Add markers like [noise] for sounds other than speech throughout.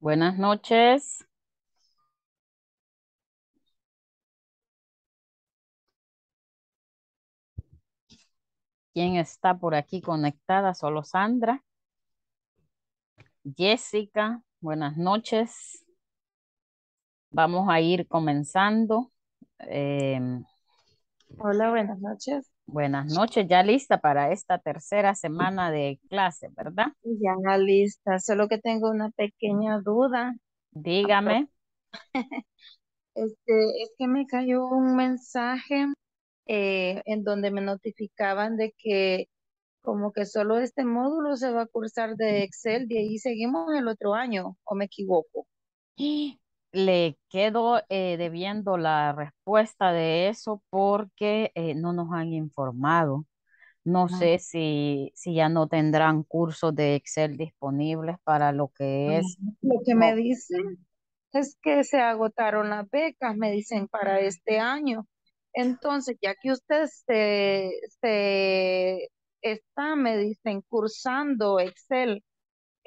Buenas noches. ¿Quién está por aquí conectada? Solo Sandra. Jessica, buenas noches. Vamos a ir comenzando. Em, Hola, buenas noches. Buenas noches, ya lista para esta tercera semana de clase, ¿verdad? Ya lista, solo que tengo una pequeña duda. Dígame. [laughs] Este, es que me cayó un mensaje eh, en donde me notificaban de que como que solo este módulo se va a cursar de Excel, y ahí seguimos el otro año, ¿o me equivoco? [gasps] [gasps] ¡Ah! le quedo eh, debiendo la respuesta de eso porque eh, no nos han informado. No ah. sé si, si ya no tendrán cursos de Excel disponibles para lo que mm, es. Lo que me dicen es que se agotaron las becas, me dicen, para este año. Entonces, ya que usted se, se está, me dicen, cursando Excel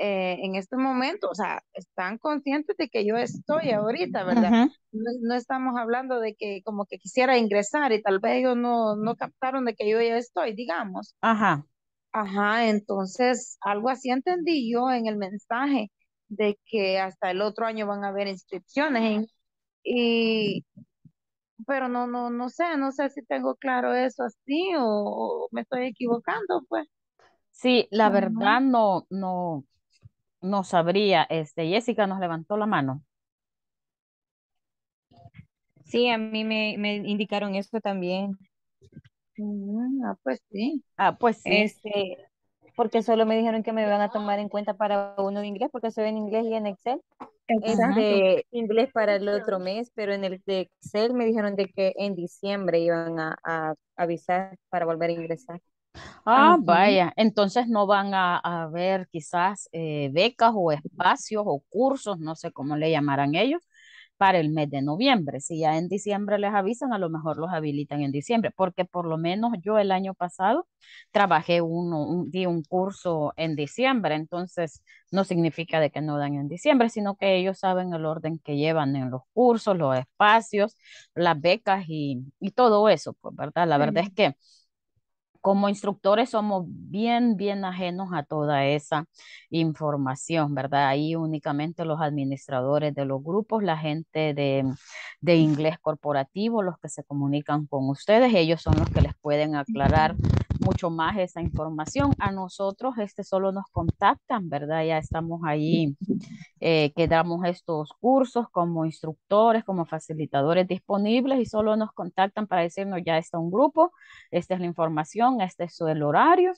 eh, en este momento, o sea, están conscientes de que yo estoy ahorita, ¿verdad? no, estamos hablando de que como que quisiera ingresar y tal vez ellos no, no captaron de que yo ya estoy, digamos. Ajá. Ajá, entonces algo así entendí yo en el mensaje de que hasta el otro año van a haber inscripciones y pero no no no sé no sé si tengo claro eso así o, me estoy equivocando pues sí la verdad no no no sabría, este, Jessica nos levantó la mano. Sí, a mí me, indicaron esto también. Mm, ah, pues sí. Ah, pues sí. Este, porque solo me dijeron que me iban a tomar en cuenta para uno de inglés, porque soy en inglés y en Excel. Es de inglés para el otro mes, pero en el de Excel me dijeron de que en diciembre iban a avisar para volver a ingresar. Ah, vaya, entonces no van a haber quizás eh, becas o espacios o cursos, no sé cómo le llamarán ellos, para el mes de noviembre. Si ya en diciembre les avisan, a lo mejor los habilitan en diciembre, porque por lo menos yo el año pasado trabajé uno, un, di un curso en diciembre, entonces no significa de que no dan en diciembre, sino que ellos saben el orden que llevan en los cursos, los espacios, las becas y, todo eso, pues, ¿verdad? La verdad es que como instructores somos bien, bien ajenos a toda esa información, ¿verdad? Ahí únicamente los administradores de los grupos, la gente de, de inglés corporativo, los que se comunican con ustedes, ellos son los que les pueden aclarar mucho más esa información. A nosotros este solo nos contactan, ¿verdad? Ya estamos ahí, eh, que damos estos cursos como instructores, como facilitadores disponibles y solo nos contactan para decirnos, ya está un grupo, esta es la información, este es el horario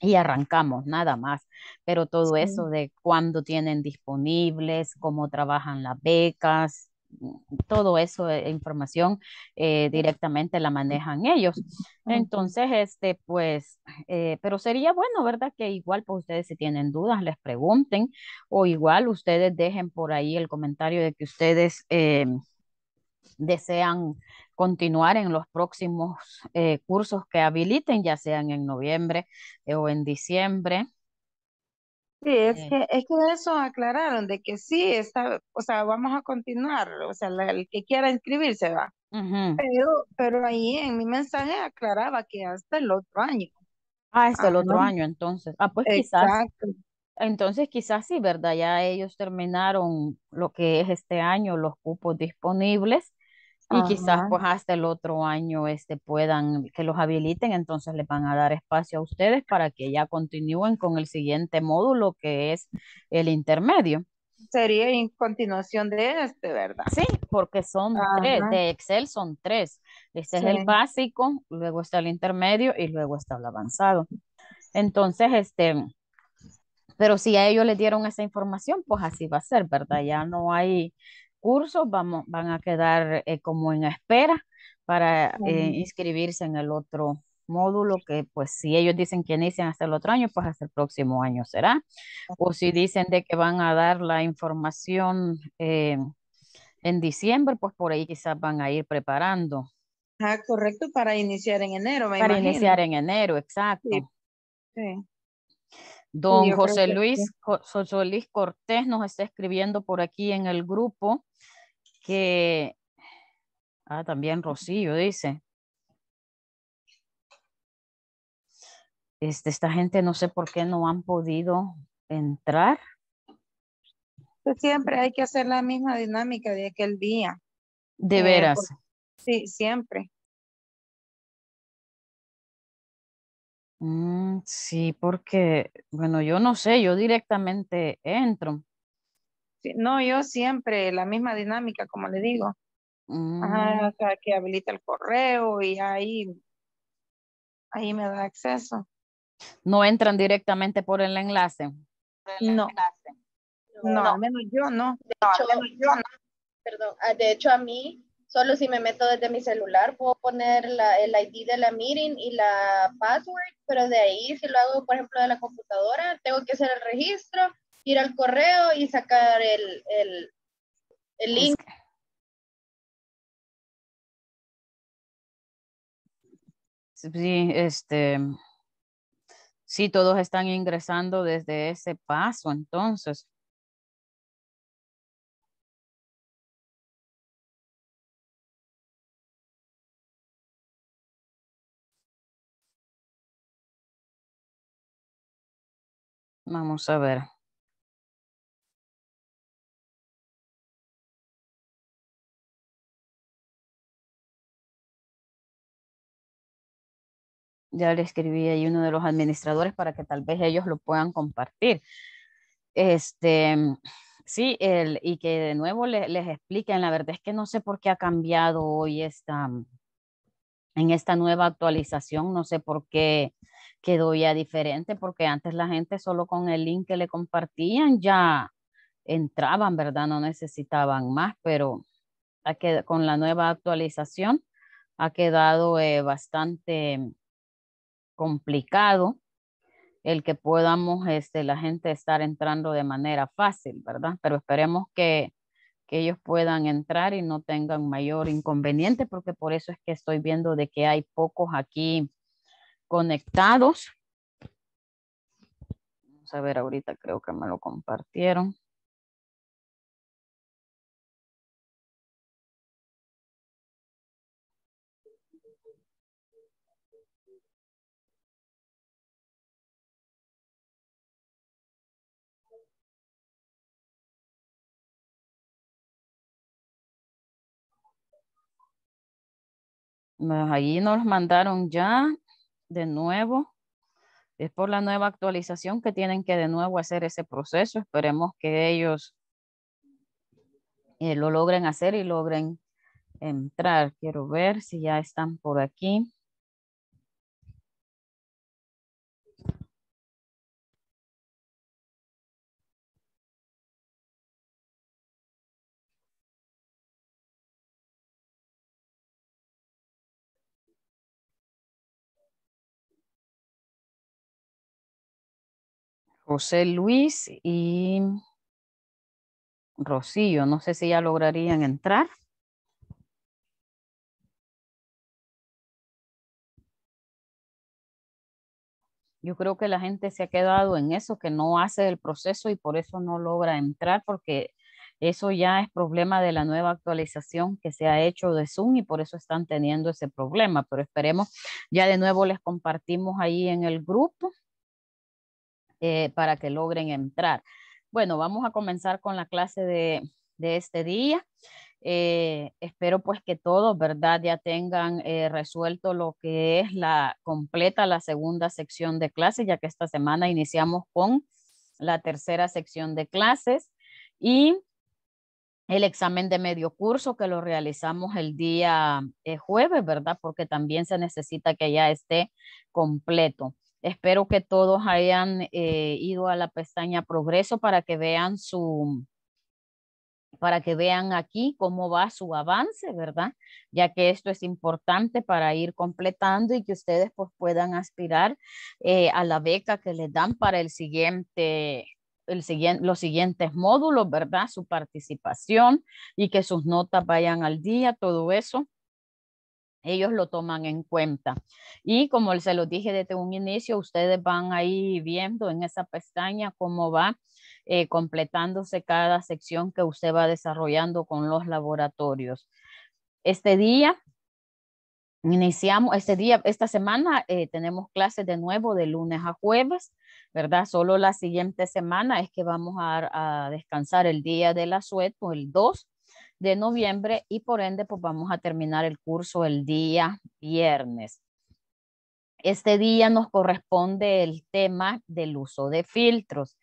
y arrancamos, nada más. Pero todo eso de cuándo tienen disponibles, cómo trabajan las becas, todo eso de e información eh, directamente la manejan ellos. Entonces, este, pues, eh, pero sería bueno, ¿verdad? Que igual, pues ustedes si tienen dudas, les pregunten o igual ustedes dejen por ahí el comentario de que ustedes... Eh, desean continuar en los próximos cursos que habiliten, ya sean en noviembre o en diciembre, Sí, es eh, que, es que eso aclararon, de que sí, está, o sea, vamos a continuar, o sea, el que quiera inscribirse va. pero, pero ahí en mi mensaje aclaraba que hasta el otro año. Ah, hasta el ah, otro año entonces. Ah, pues Exacto. Entonces quizás sí, ¿verdad? Ya ellos terminaron lo que es este año, los cupos disponibles y quizás pues hasta el otro año este, puedan, que los habiliten, entonces les van a dar espacio a ustedes para que ya continúen con el siguiente módulo que es el intermedio. Sería en continuación de este, ¿verdad? Sí, porque son tres, de Excel son tres. Este es el básico, luego está el intermedio y luego está el avanzado. Entonces, este, pero si a ellos les dieron esa información, pues así va a ser, ¿verdad? Ya no hay cursos vamos, van a quedar eh, como en espera para eh, inscribirse en el otro módulo que pues si ellos dicen que inician hasta el otro año, pues hasta el próximo año será. O si dicen de que van a dar la información eh, en diciembre, pues por ahí quizás van a ir preparando. Ah, correcto, para iniciar en enero. para iniciar en enero, exacto. Sí. Don José Luis Cortés nos está escribiendo por aquí en el grupo que ah, también Rocío dice. Este, esta gente no sé por qué no han podido entrar. Pues siempre hay que hacer la misma dinámica de aquel día. De eh, veras. Sí, siempre. Mm, sí, porque, bueno, yo no sé, yo directamente entro. no, yo siempre la misma dinámica, como le digo. Ajá, mm. o sea, que habilita el correo y ahí, ahí me da acceso. No entran directamente por el enlace. No. No, menos yo no. yo no. Perdón, ah, de hecho a mí Solo si me meto desde mi celular puedo poner la, el ID de la meeting y la password, pero de ahí si lo hago, por ejemplo, de la computadora, tengo que hacer el registro, ir al correo y sacar el, link. este, sí, todos están ingresando desde ese paso, entonces. Vamos a ver. Ya le escribí ahí uno de los administradores para que tal vez ellos lo puedan compartir. Este, sí, el, y que de nuevo les expliquen, la verdad es que no sé por qué ha cambiado hoy esta, en esta nueva actualización, no sé por qué quedó ya diferente porque antes la gente solo con el link que le compartían ya entraban, ¿verdad? No necesitaban más, pero ha con la nueva actualización ha quedado eh, bastante complicado el que podamos, este, la gente estar entrando de manera fácil, ¿verdad? Pero esperemos que, que ellos puedan entrar y no tengan mayor inconveniente, porque por eso es que estoy viendo de que hay pocos aquí conectados. Vamos a ver ahorita, creo que me lo compartieron. ahí nos mandaron ya de nuevo. Es por la nueva actualización que tienen que de nuevo hacer ese proceso. Esperemos que ellos eh, lo logren hacer y logren entrar. Quiero ver si ya están por aquí. José Luis y Rocío. No sé si ya lograrían entrar. Yo creo que la gente se ha quedado en eso, que no hace el proceso y por eso no logra entrar, porque eso ya es problema de la nueva actualización que se ha hecho de Zoom y por eso están teniendo ese problema. Pero esperemos, ya de nuevo les compartimos ahí en el grupo eh, para que logren entrar. Bueno, vamos a comenzar con la clase de, de este día. Eh, espero pues que todos, ¿verdad? Ya tengan eh, resuelto lo que es la completa, la segunda sección de clases, ya que esta semana iniciamos con la tercera sección de clases y el examen de medio curso que lo realizamos el día jueves, ¿verdad? Porque también se necesita que ya esté completo. Espero que todos hayan eh, ido a la pestaña progreso para que vean su para que vean aquí cómo va su avance, ¿verdad? Ya que esto es importante para ir completando y que ustedes pues, puedan aspirar eh, a la beca que les dan para el siguiente, el siguiente, los siguientes módulos, ¿verdad? Su participación y que sus notas vayan al día, todo eso ellos lo toman en cuenta. Y como se lo dije desde un inicio, ustedes van ahí viendo en esa pestaña cómo va eh, completándose cada sección que usted va desarrollando con los laboratorios. Este día iniciamos, este día, esta semana eh, tenemos clases de nuevo de lunes a jueves, ¿verdad? Solo la siguiente semana es que vamos a, descansar el día de la el 2, de noviembre y por ende pues vamos a terminar el curso el día viernes. Este día nos corresponde el tema del uso de filtros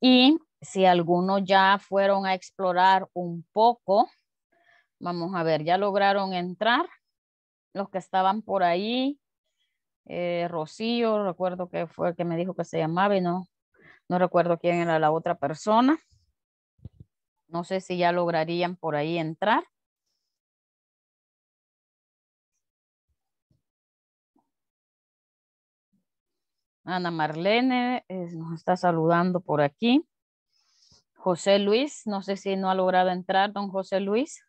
y si algunos ya fueron a explorar un poco, vamos a ver, ya lograron entrar los que estaban por ahí. Eh, Rocío, recuerdo que fue el que me dijo que se llamaba y no, no recuerdo quién era la otra persona. No sé si ya lograrían por ahí entrar. Ana Marlene eh, nos está saludando por aquí. José Luis, no sé si no ha logrado entrar, don José Luis.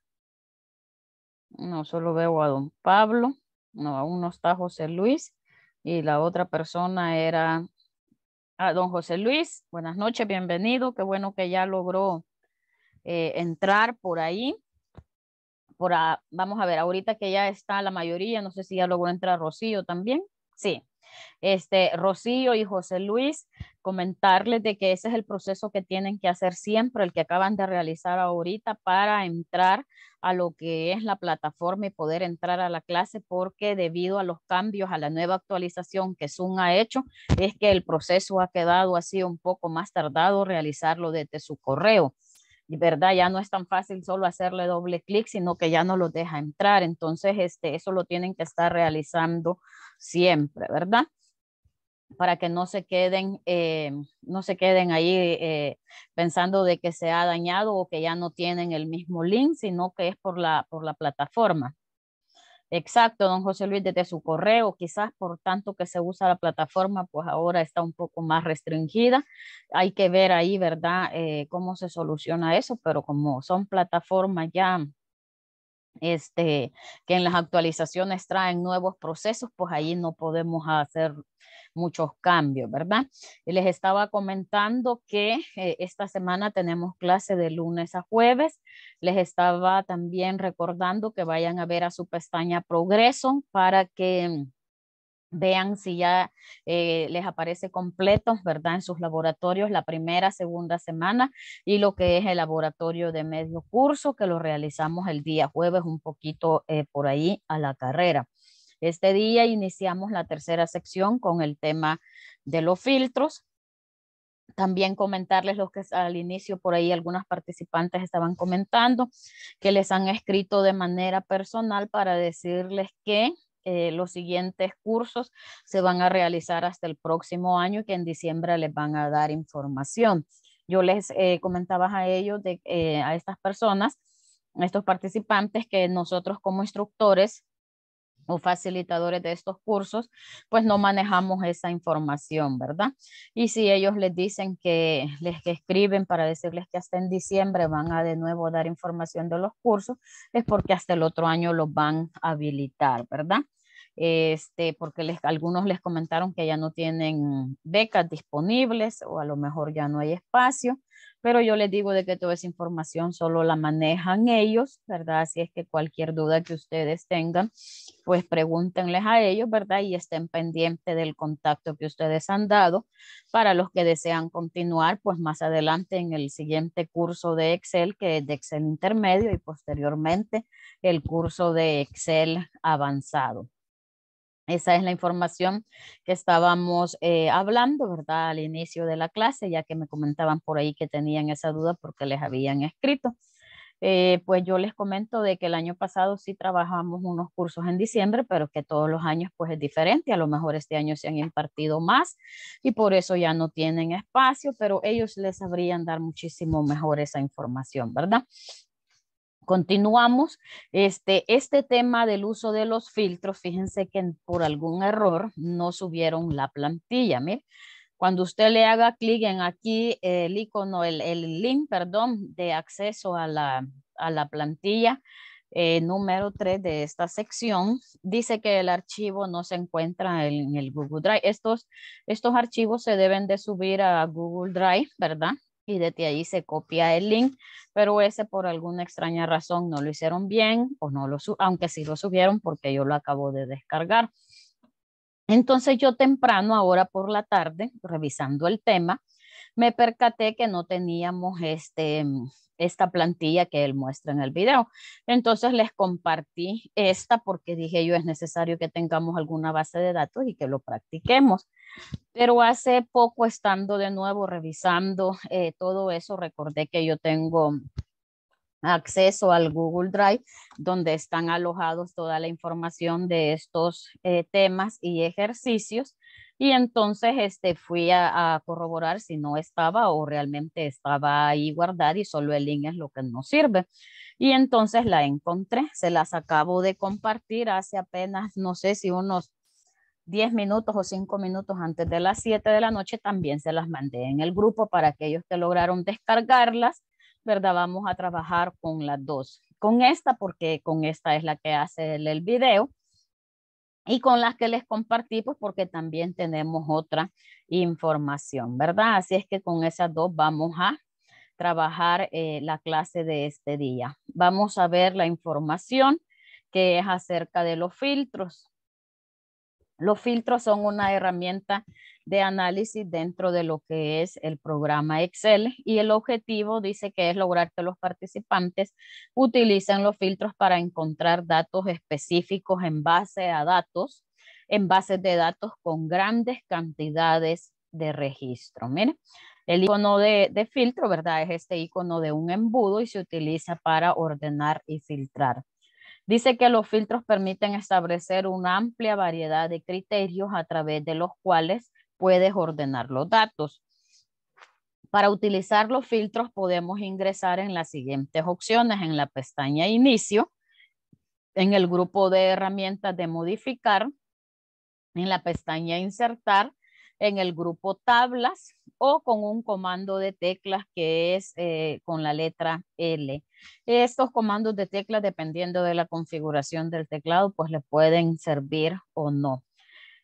No, solo veo a don Pablo. No, aún no está José Luis. Y la otra persona era ah, don José Luis. Buenas noches, bienvenido. Qué bueno que ya logró eh, entrar por ahí. Por a, vamos a ver, ahorita que ya está la mayoría, no sé si ya logró entrar Rocío también. Sí, este, Rocío y José Luis, comentarles de que ese es el proceso que tienen que hacer siempre, el que acaban de realizar ahorita para entrar a lo que es la plataforma y poder entrar a la clase, porque debido a los cambios, a la nueva actualización que Zoom ha hecho, es que el proceso ha quedado así un poco más tardado realizarlo desde su correo. ¿verdad? Ya no es tan fácil solo hacerle doble clic, sino que ya no los deja entrar. Entonces, este, eso lo tienen que estar realizando siempre, ¿verdad? Para que no se queden, eh, no se queden ahí eh, pensando de que se ha dañado o que ya no tienen el mismo link, sino que es por la, por la plataforma. Exacto, don José Luis, desde su correo, quizás por tanto que se usa la plataforma, pues ahora está un poco más restringida. Hay que ver ahí, ¿verdad?, eh, cómo se soluciona eso, pero como son plataformas ya este, que en las actualizaciones traen nuevos procesos, pues ahí no podemos hacer muchos cambios, ¿verdad? Les estaba comentando que eh, esta semana tenemos clase de lunes a jueves. Les estaba también recordando que vayan a ver a su pestaña Progreso para que vean si ya eh, les aparece completo, ¿verdad? En sus laboratorios la primera, segunda semana y lo que es el laboratorio de medio curso que lo realizamos el día jueves un poquito eh, por ahí a la carrera. Este día iniciamos la tercera sección con el tema de los filtros. También comentarles lo que al inicio por ahí algunas participantes estaban comentando que les han escrito de manera personal para decirles que eh, los siguientes cursos se van a realizar hasta el próximo año que en diciembre les van a dar información. Yo les eh, comentaba a ellos, de, eh, a estas personas, a estos participantes, que nosotros como instructores o facilitadores de estos cursos, pues no manejamos esa información, ¿verdad? Y si ellos les dicen que les escriben para decirles que hasta en diciembre van a de nuevo dar información de los cursos, es porque hasta el otro año los van a habilitar, ¿verdad? Este, porque les, algunos les comentaron que ya no tienen becas disponibles o a lo mejor ya no hay espacio pero yo les digo de que toda esa información solo la manejan ellos, ¿verdad? Así es que cualquier duda que ustedes tengan, pues pregúntenles a ellos, ¿verdad? Y estén pendientes del contacto que ustedes han dado. Para los que desean continuar, pues más adelante en el siguiente curso de Excel, que es de Excel intermedio y posteriormente el curso de Excel avanzado. Esa es la información que estábamos eh, hablando, ¿verdad? Al inicio de la clase, ya que me comentaban por ahí que tenían esa duda porque les habían escrito. Eh, pues yo les comento de que el año pasado sí trabajamos unos cursos en diciembre, pero que todos los años pues es diferente. A lo mejor este año se han impartido más y por eso ya no tienen espacio, pero ellos les sabrían dar muchísimo mejor esa información, ¿verdad? Continuamos. Este, este, tema del uso de los filtros, fíjense que por algún error no subieron la plantilla. cuando usted le haga clic en aquí el icono, el, link, perdón, de acceso a la, plantilla eh, número 3 de esta sección, dice que el archivo no se encuentra en, el Google Drive. Estos, estos archivos se deben de subir a Google Drive, ¿verdad? y desde ahí se copia el link, pero ese por alguna extraña razón no lo hicieron bien o no lo aunque sí lo subieron porque yo lo acabo de descargar. Entonces yo temprano, ahora por la tarde, revisando el tema, me percaté que no teníamos este esta plantilla que él muestra en el video. Entonces les compartí esta porque dije yo es necesario que tengamos alguna base de datos y que lo practiquemos. Pero hace poco estando de nuevo revisando eh, todo eso, recordé que yo tengo acceso al Google Drive, donde están alojados toda la información de estos eh, temas y ejercicios. Y entonces este, fui a, a, corroborar si no estaba o realmente estaba ahí guardada y solo el link es lo que nos sirve. Y entonces la encontré, se las acabo de compartir hace apenas, no sé si unos 10 minutos o 5 minutos antes de las 7 de la noche, también se las mandé en el grupo para aquellos que lograron descargarlas ¿verdad? Vamos a trabajar con las dos. Con esta, porque con esta es la que hace el, el video. Y con las que les compartí, pues, porque también tenemos otra información, ¿verdad? Así es que con esas dos vamos a trabajar eh, la clase de este día. Vamos a ver la información que es acerca de los filtros. Los filtros son una herramienta de análisis dentro de lo que es el programa Excel y el objetivo dice que es lograr que los participantes utilicen los filtros para encontrar datos específicos en base a datos, en bases de datos con grandes cantidades de registro. Miren, el icono de, de filtro, ¿verdad? Es este icono de un embudo y se utiliza para ordenar y filtrar. Dice que los filtros permiten establecer una amplia variedad de criterios a través de los cuales puedes ordenar los datos. Para utilizar los filtros podemos ingresar en las siguientes opciones, en la pestaña Inicio, en el grupo de herramientas de Modificar, en la pestaña Insertar, en el grupo Tablas, o con un comando de teclas que es eh, con la letra L. Estos comandos de teclas, dependiendo de la configuración del teclado, pues le pueden servir o no.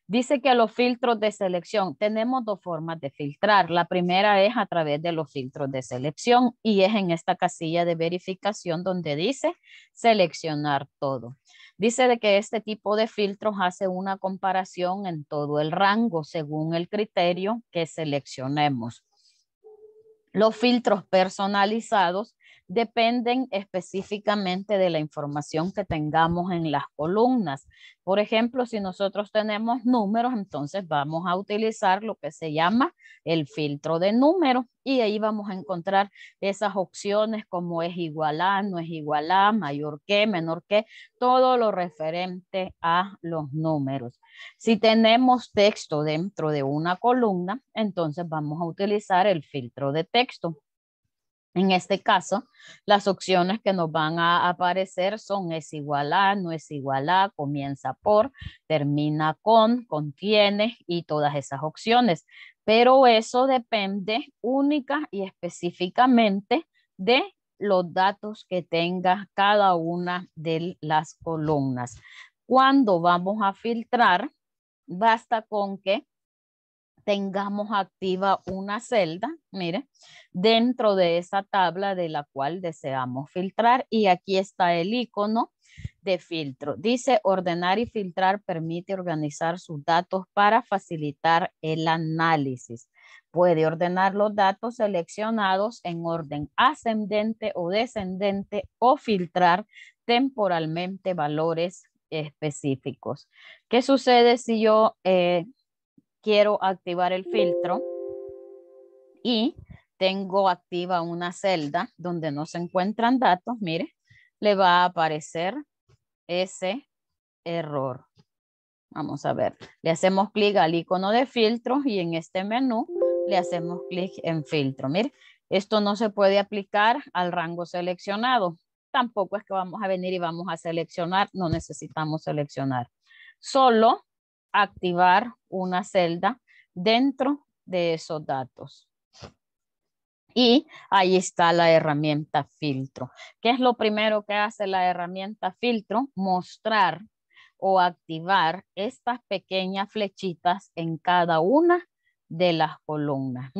Dice que los filtros de selección, tenemos dos formas de filtrar. La primera es a través de los filtros de selección y es en esta casilla de verificación donde dice seleccionar todo. Dice de que este tipo de filtros hace una comparación en todo el rango según el criterio que seleccionemos. Los filtros personalizados dependen específicamente de la información que tengamos en las columnas. Por ejemplo, si nosotros tenemos números, entonces vamos a utilizar lo que se llama el filtro de números y ahí vamos a encontrar esas opciones como es igual a, no es igual a, mayor que, menor que, todo lo referente a los números. Si tenemos texto dentro de una columna, entonces vamos a utilizar el filtro de texto. En este caso, las opciones que nos van a aparecer son es igual a, no es igual a, comienza por, termina con, contiene y todas esas opciones. Pero eso depende única y específicamente de los datos que tenga cada una de las columnas. Cuando vamos a filtrar, basta con que tengamos activa una celda, mire, dentro de esa tabla de la cual deseamos filtrar. Y aquí está el icono de filtro. Dice ordenar y filtrar permite organizar sus datos para facilitar el análisis. Puede ordenar los datos seleccionados en orden ascendente o descendente o filtrar temporalmente valores específicos. ¿Qué sucede si yo eh, quiero activar el filtro y tengo activa una celda donde no se encuentran datos, mire, le va a aparecer ese error. Vamos a ver, le hacemos clic al icono de filtro y en este menú le hacemos clic en filtro. Mire, esto no se puede aplicar al rango seleccionado. Tampoco es que vamos a venir y vamos a seleccionar, no necesitamos seleccionar. Solo activar una celda dentro de esos datos. Y ahí está la herramienta filtro. ¿Qué es lo primero que hace la herramienta filtro? Mostrar o activar estas pequeñas flechitas en cada una de las columnas.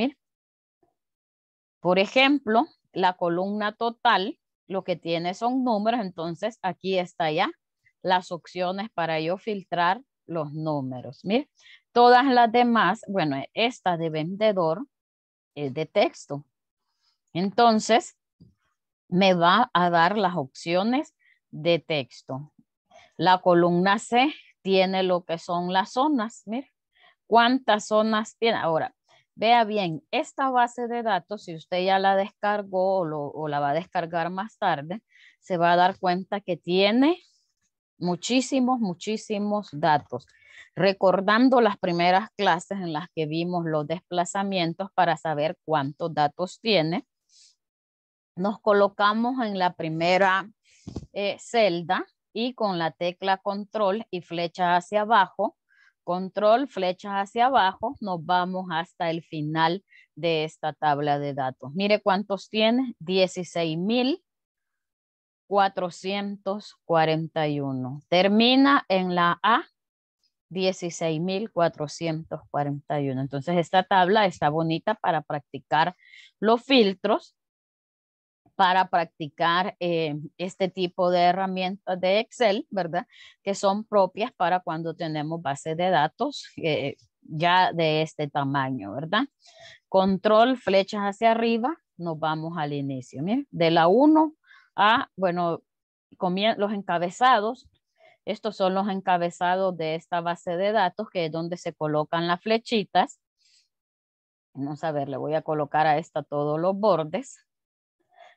Por ejemplo, la columna total lo que tiene son números, entonces aquí está ya las opciones para yo filtrar los números. Todas las demás, bueno, esta de vendedor es de texto. Entonces, me va a dar las opciones de texto. La columna C tiene lo que son las zonas. Mira, cuántas zonas tiene. Ahora, vea bien, esta base de datos, si usted ya la descargó o la va a descargar más tarde, se va a dar cuenta que tiene muchísimos, muchísimos datos. Recordando las primeras clases en las que vimos los desplazamientos para saber cuántos datos tiene, nos colocamos en la primera eh, celda y con la tecla control y flecha hacia abajo, control, flecha hacia abajo, nos vamos hasta el final de esta tabla de datos. Mire cuántos tiene, 16,000. mil 441. Termina en la A 16.441. Entonces esta tabla está bonita para practicar los filtros, para practicar eh, este tipo de herramientas de Excel, ¿verdad? Que son propias para cuando tenemos bases de datos eh, ya de este tamaño, ¿verdad? Control, flechas hacia arriba, nos vamos al inicio. Miren, de la 1 ah bueno, los encabezados. Estos son los encabezados de esta base de datos, que es donde se colocan las flechitas. Vamos a ver, le voy a colocar a esta todos los bordes.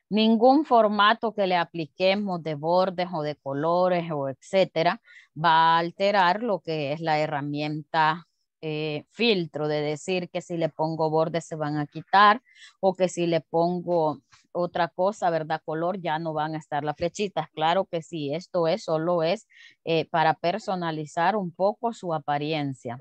Ningún formato que le apliquemos de bordes o de colores o etcétera va a alterar lo que es la herramienta eh, filtro de decir que si le pongo bordes se van a quitar o que si le pongo otra cosa, ¿verdad? Color ya no van a estar las flechitas. Claro que sí, esto es solo es eh, para personalizar un poco su apariencia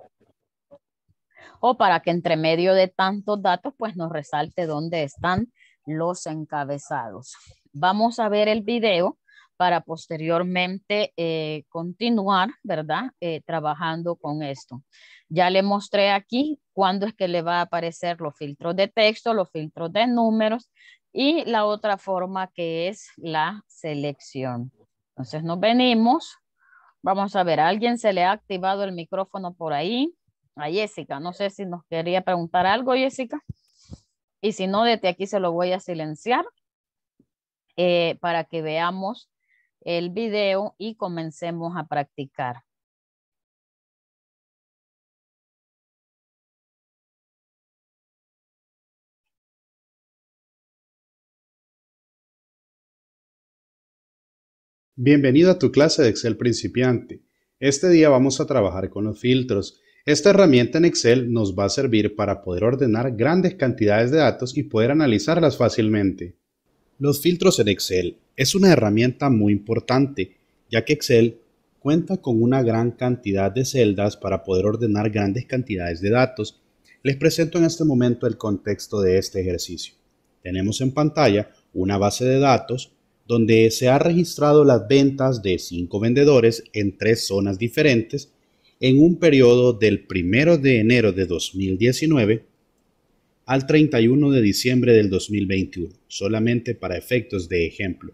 o para que entre medio de tantos datos pues nos resalte dónde están los encabezados. Vamos a ver el video para posteriormente eh, continuar, ¿verdad? Eh, trabajando con esto. Ya le mostré aquí cuándo es que le va a aparecer los filtros de texto, los filtros de números y la otra forma que es la selección. Entonces nos venimos. Vamos a ver, alguien se le ha activado el micrófono por ahí? A Jessica, no sé si nos quería preguntar algo, Jessica. Y si no, desde aquí se lo voy a silenciar eh, para que veamos el video y comencemos a practicar. Bienvenido a tu clase de Excel principiante. Este día vamos a trabajar con los filtros. Esta herramienta en Excel nos va a servir para poder ordenar grandes cantidades de datos y poder analizarlas fácilmente. Los filtros en Excel es una herramienta muy importante, ya que Excel cuenta con una gran cantidad de celdas para poder ordenar grandes cantidades de datos. Les presento en este momento el contexto de este ejercicio. Tenemos en pantalla una base de datos donde se ha registrado las ventas de cinco vendedores en tres zonas diferentes en un periodo del 1 de enero de 2019 al 31 de diciembre del 2021, solamente para efectos de ejemplo.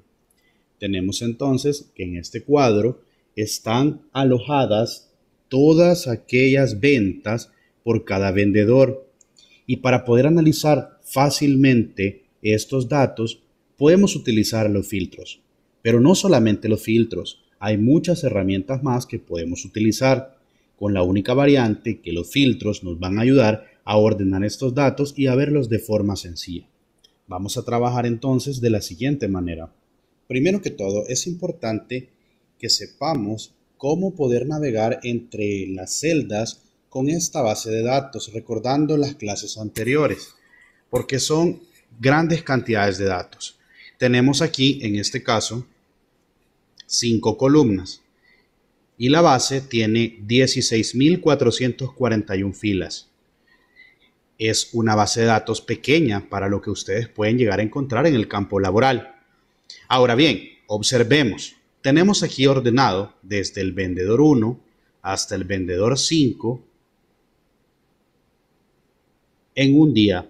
Tenemos entonces que en este cuadro están alojadas todas aquellas ventas por cada vendedor. Y para poder analizar fácilmente estos datos, podemos utilizar los filtros. Pero no solamente los filtros, hay muchas herramientas más que podemos utilizar, con la única variante que los filtros nos van a ayudar a ordenar estos datos y a verlos de forma sencilla. Vamos a trabajar entonces de la siguiente manera. Primero que todo, es importante que sepamos cómo poder navegar entre las celdas con esta base de datos, recordando las clases anteriores, porque son grandes cantidades de datos. Tenemos aquí, en este caso, cinco columnas y la base tiene 16.441 filas es una base de datos pequeña para lo que ustedes pueden llegar a encontrar en el campo laboral. Ahora bien, observemos. Tenemos aquí ordenado desde el vendedor 1 hasta el vendedor 5 en un día.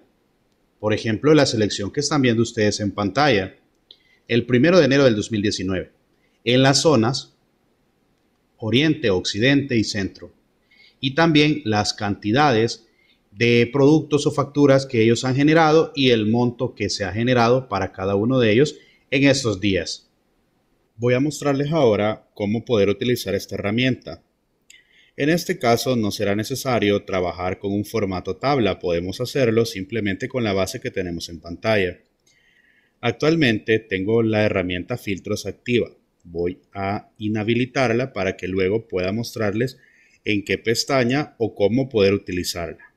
Por ejemplo, la selección que están viendo ustedes en pantalla, el 1 de enero del 2019, en las zonas Oriente, Occidente y Centro. Y también las cantidades de productos o facturas que ellos han generado y el monto que se ha generado para cada uno de ellos en estos días. Voy a mostrarles ahora cómo poder utilizar esta herramienta. En este caso no será necesario trabajar con un formato tabla, podemos hacerlo simplemente con la base que tenemos en pantalla. Actualmente tengo la herramienta filtros activa. Voy a inhabilitarla para que luego pueda mostrarles en qué pestaña o cómo poder utilizarla.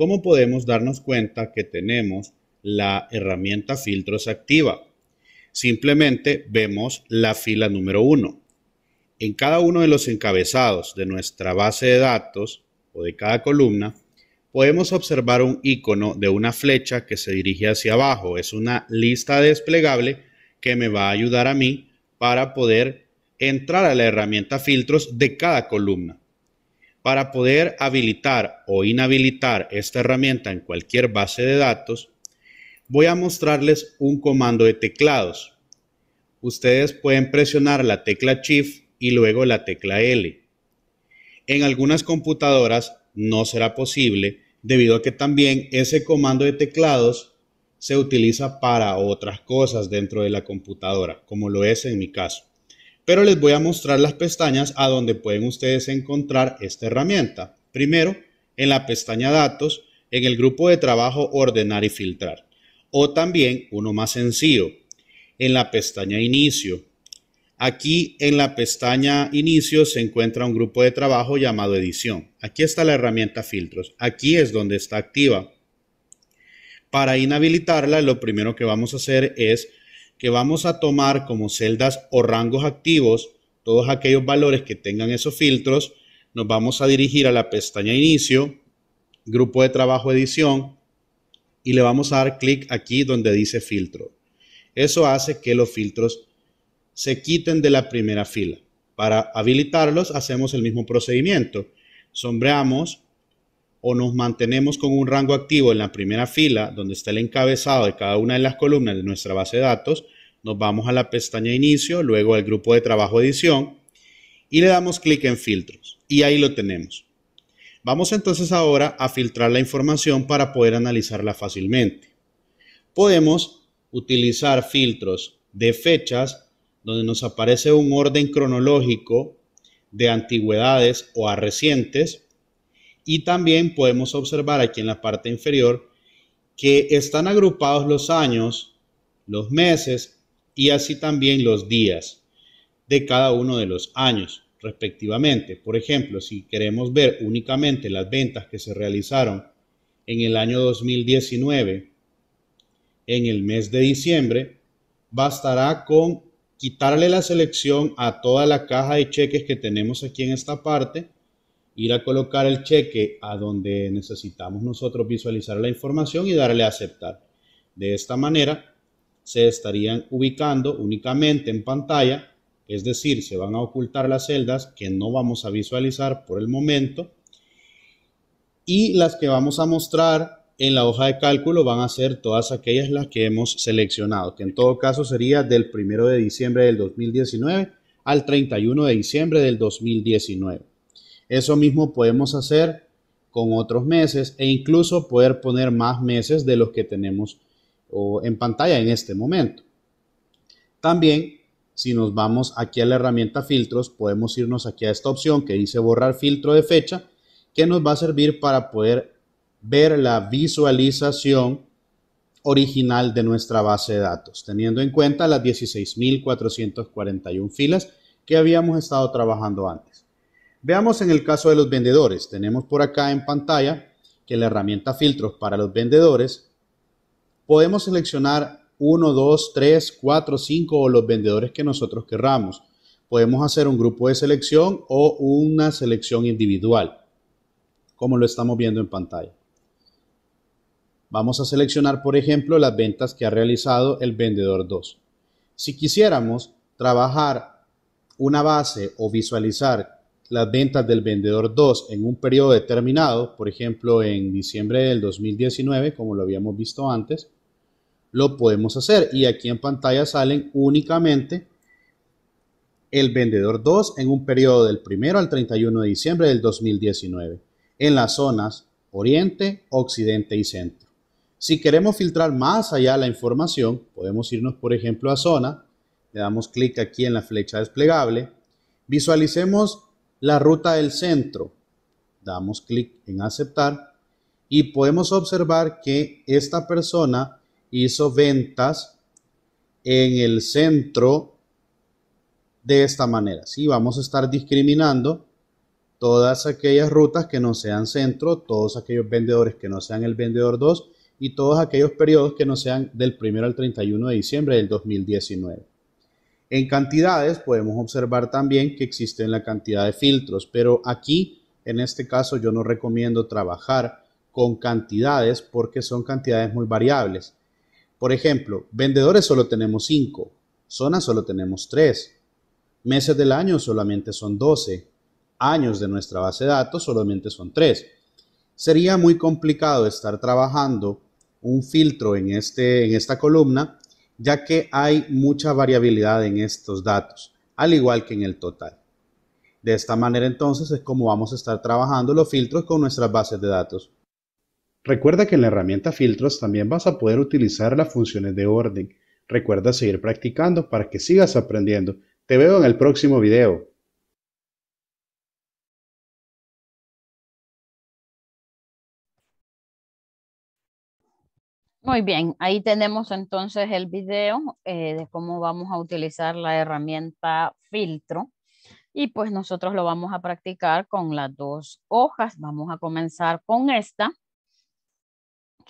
¿cómo podemos darnos cuenta que tenemos la herramienta filtros activa? Simplemente vemos la fila número 1. En cada uno de los encabezados de nuestra base de datos o de cada columna, podemos observar un icono de una flecha que se dirige hacia abajo. Es una lista desplegable que me va a ayudar a mí para poder entrar a la herramienta filtros de cada columna. Para poder habilitar o inhabilitar esta herramienta en cualquier base de datos, voy a mostrarles un comando de teclados. Ustedes pueden presionar la tecla Shift y luego la tecla L. En algunas computadoras no será posible debido a que también ese comando de teclados se utiliza para otras cosas dentro de la computadora, como lo es en mi caso pero les voy a mostrar las pestañas a donde pueden ustedes encontrar esta herramienta. Primero, en la pestaña Datos, en el grupo de trabajo Ordenar y Filtrar. O también, uno más sencillo, en la pestaña Inicio. Aquí en la pestaña Inicio se encuentra un grupo de trabajo llamado Edición. Aquí está la herramienta Filtros. Aquí es donde está activa. Para inhabilitarla, lo primero que vamos a hacer es que vamos a tomar como celdas o rangos activos todos aquellos valores que tengan esos filtros. Nos vamos a dirigir a la pestaña Inicio, Grupo de Trabajo Edición, y le vamos a dar clic aquí donde dice Filtro. Eso hace que los filtros se quiten de la primera fila. Para habilitarlos hacemos el mismo procedimiento. Sombreamos o nos mantenemos con un rango activo en la primera fila, donde está el encabezado de cada una de las columnas de nuestra base de datos, nos vamos a la pestaña Inicio, luego al grupo de trabajo Edición y le damos clic en Filtros. Y ahí lo tenemos. Vamos entonces ahora a filtrar la información para poder analizarla fácilmente. Podemos utilizar filtros de fechas, donde nos aparece un orden cronológico de antigüedades o a recientes, y también podemos observar aquí en la parte inferior que están agrupados los años, los meses y así también los días de cada uno de los años respectivamente. Por ejemplo, si queremos ver únicamente las ventas que se realizaron en el año 2019, en el mes de diciembre, bastará con quitarle la selección a toda la caja de cheques que tenemos aquí en esta parte ir a colocar el cheque a donde necesitamos nosotros visualizar la información y darle a aceptar. De esta manera, se estarían ubicando únicamente en pantalla, es decir, se van a ocultar las celdas que no vamos a visualizar por el momento y las que vamos a mostrar en la hoja de cálculo van a ser todas aquellas las que hemos seleccionado, que en todo caso sería del 1 de diciembre del 2019 al 31 de diciembre del 2019. Eso mismo podemos hacer con otros meses e incluso poder poner más meses de los que tenemos en pantalla en este momento. También, si nos vamos aquí a la herramienta filtros, podemos irnos aquí a esta opción que dice borrar filtro de fecha, que nos va a servir para poder ver la visualización original de nuestra base de datos, teniendo en cuenta las 16.441 filas que habíamos estado trabajando antes. Veamos en el caso de los vendedores. Tenemos por acá en pantalla que la herramienta filtros para los vendedores podemos seleccionar 1, 2, 3, 4, 5 o los vendedores que nosotros querramos. Podemos hacer un grupo de selección o una selección individual, como lo estamos viendo en pantalla. Vamos a seleccionar, por ejemplo, las ventas que ha realizado el vendedor 2. Si quisiéramos trabajar una base o visualizar las ventas del vendedor 2 en un periodo determinado, por ejemplo en diciembre del 2019, como lo habíamos visto antes, lo podemos hacer. Y aquí en pantalla salen únicamente el vendedor 2 en un periodo del 1 al 31 de diciembre del 2019, en las zonas oriente, occidente y centro. Si queremos filtrar más allá la información, podemos irnos por ejemplo a zona, le damos clic aquí en la flecha desplegable, visualicemos la ruta del centro. Damos clic en aceptar y podemos observar que esta persona hizo ventas en el centro de esta manera. Si vamos a estar discriminando todas aquellas rutas que no sean centro, todos aquellos vendedores que no sean el vendedor 2 y todos aquellos periodos que no sean del 1 al 31 de diciembre del 2019. En cantidades podemos observar también que existe la cantidad de filtros, pero aquí en este caso yo no recomiendo trabajar con cantidades porque son cantidades muy variables. Por ejemplo, vendedores solo tenemos 5, zonas solo tenemos 3, meses del año solamente son 12, años de nuestra base de datos solamente son 3. Sería muy complicado estar trabajando un filtro en, este, en esta columna ya que hay mucha variabilidad en estos datos, al igual que en el total. De esta manera entonces es como vamos a estar trabajando los filtros con nuestras bases de datos. Recuerda que en la herramienta filtros también vas a poder utilizar las funciones de orden. Recuerda seguir practicando para que sigas aprendiendo. Te veo en el próximo video. Muy bien, ahí tenemos entonces el video eh, de cómo vamos a utilizar la herramienta filtro y pues nosotros lo vamos a practicar con las dos hojas. Vamos a comenzar con esta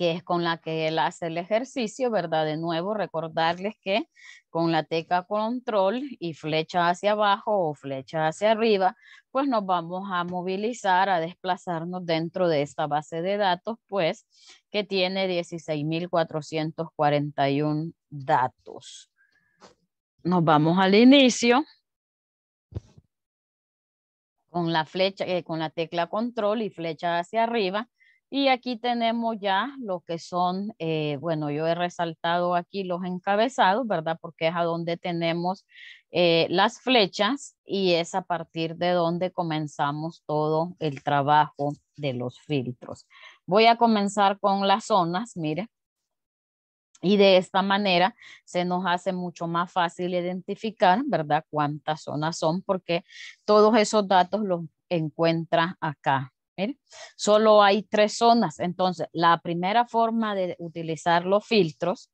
que es con la que él hace el ejercicio, ¿verdad? De nuevo, recordarles que con la tecla control y flecha hacia abajo o flecha hacia arriba, pues nos vamos a movilizar, a desplazarnos dentro de esta base de datos, pues que tiene 16.441 datos. Nos vamos al inicio con la flecha, eh, con la tecla control y flecha hacia arriba, y aquí tenemos ya lo que son, eh, bueno, yo he resaltado aquí los encabezados, ¿verdad? Porque es a donde tenemos eh, las flechas y es a partir de donde comenzamos todo el trabajo de los filtros. Voy a comenzar con las zonas, mire. Y de esta manera se nos hace mucho más fácil identificar, ¿verdad? Cuántas zonas son, porque todos esos datos los encuentra acá, Solo hay tres zonas. Entonces, la primera forma de utilizar los filtros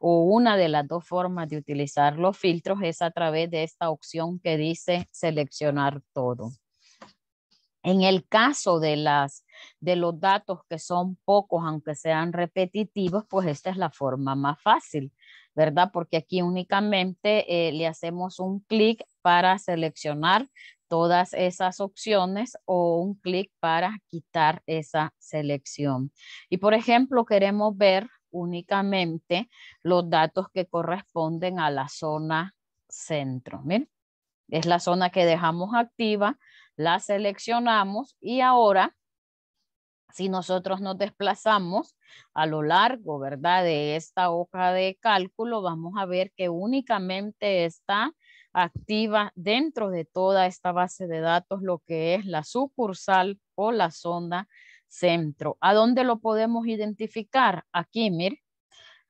o una de las dos formas de utilizar los filtros es a través de esta opción que dice seleccionar todo. En el caso de, las, de los datos que son pocos, aunque sean repetitivos, pues esta es la forma más fácil, ¿verdad? Porque aquí únicamente eh, le hacemos un clic para seleccionar todas esas opciones o un clic para quitar esa selección. Y por ejemplo, queremos ver únicamente los datos que corresponden a la zona centro. es la zona que dejamos activa, la seleccionamos y ahora si nosotros nos desplazamos a lo largo, ¿verdad? De esta hoja de cálculo, vamos a ver que únicamente está activa dentro de toda esta base de datos lo que es la sucursal o la sonda centro. ¿A dónde lo podemos identificar? Aquí, mire.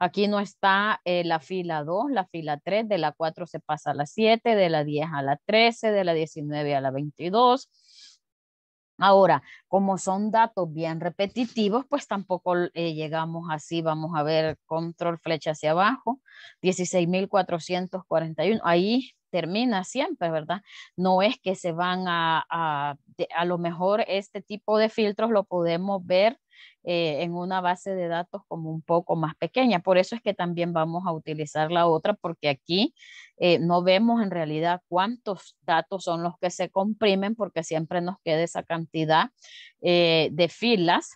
Aquí no está eh, la fila 2, la fila 3, de la 4 se pasa a la 7, de la 10 a la 13, de la 19 a la 22. Ahora, como son datos bien repetitivos, pues tampoco eh, llegamos así. Vamos a ver control flecha hacia abajo, 16.441. Ahí termina siempre, ¿verdad? No es que se van a, a, lo mejor este tipo de filtros lo podemos ver eh, en una base de datos como un poco más pequeña. Por eso es que también vamos a utilizar la otra, porque aquí eh, no vemos en realidad cuántos datos son los que se comprimen, porque siempre nos queda esa cantidad eh, de filas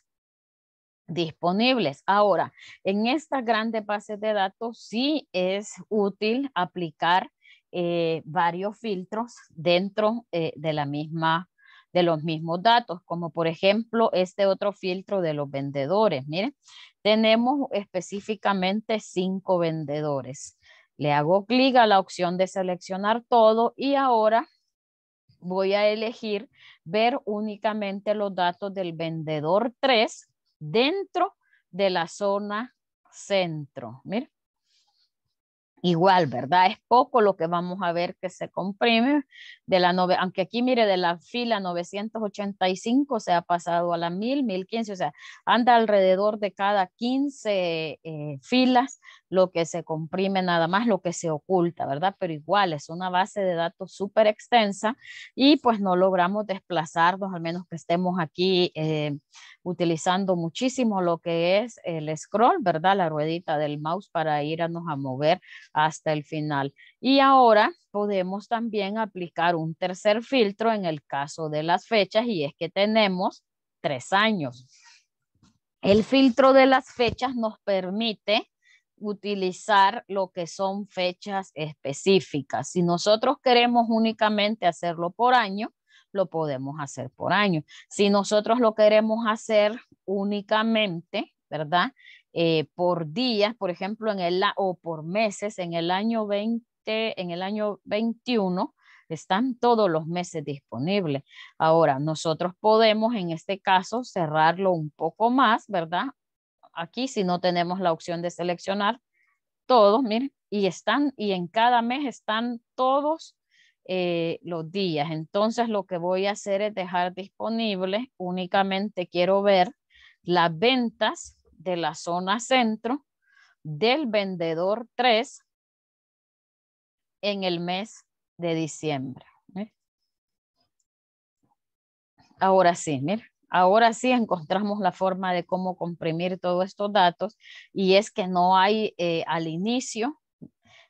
disponibles. Ahora, en esta grandes bases de datos sí es útil aplicar eh, varios filtros dentro eh, de la misma de los mismos datos, como por ejemplo este otro filtro de los vendedores. Miren, tenemos específicamente cinco vendedores. Le hago clic a la opción de seleccionar todo y ahora voy a elegir ver únicamente los datos del vendedor 3 dentro de la zona centro. Miren, Igual, ¿verdad? Es poco lo que vamos a ver que se comprime de la aunque aquí mire de la fila 985 se ha pasado a la 1000, 1015, o sea, anda alrededor de cada 15 eh, filas lo que se comprime nada más, lo que se oculta, ¿verdad? Pero igual es una base de datos súper extensa y pues no logramos desplazarnos, al menos que estemos aquí eh, utilizando muchísimo lo que es el scroll, ¿verdad? La ruedita del mouse para irnos a mover hasta el final. Y ahora podemos también aplicar un tercer filtro en el caso de las fechas y es que tenemos tres años. El filtro de las fechas nos permite utilizar lo que son fechas específicas. Si nosotros queremos únicamente hacerlo por año, lo podemos hacer por año. Si nosotros lo queremos hacer únicamente, ¿verdad? Eh, por días, por ejemplo, en el, o por meses, en el año 20, en el año 21, están todos los meses disponibles. Ahora, nosotros podemos en este caso cerrarlo un poco más, ¿verdad? Aquí si no tenemos la opción de seleccionar todos, miren, y están, y en cada mes están todos eh, los días. Entonces lo que voy a hacer es dejar disponible, únicamente quiero ver las ventas de la zona centro del vendedor 3 en el mes de diciembre. ¿eh? Ahora sí, miren. Ahora sí encontramos la forma de cómo comprimir todos estos datos y es que no hay eh, al inicio,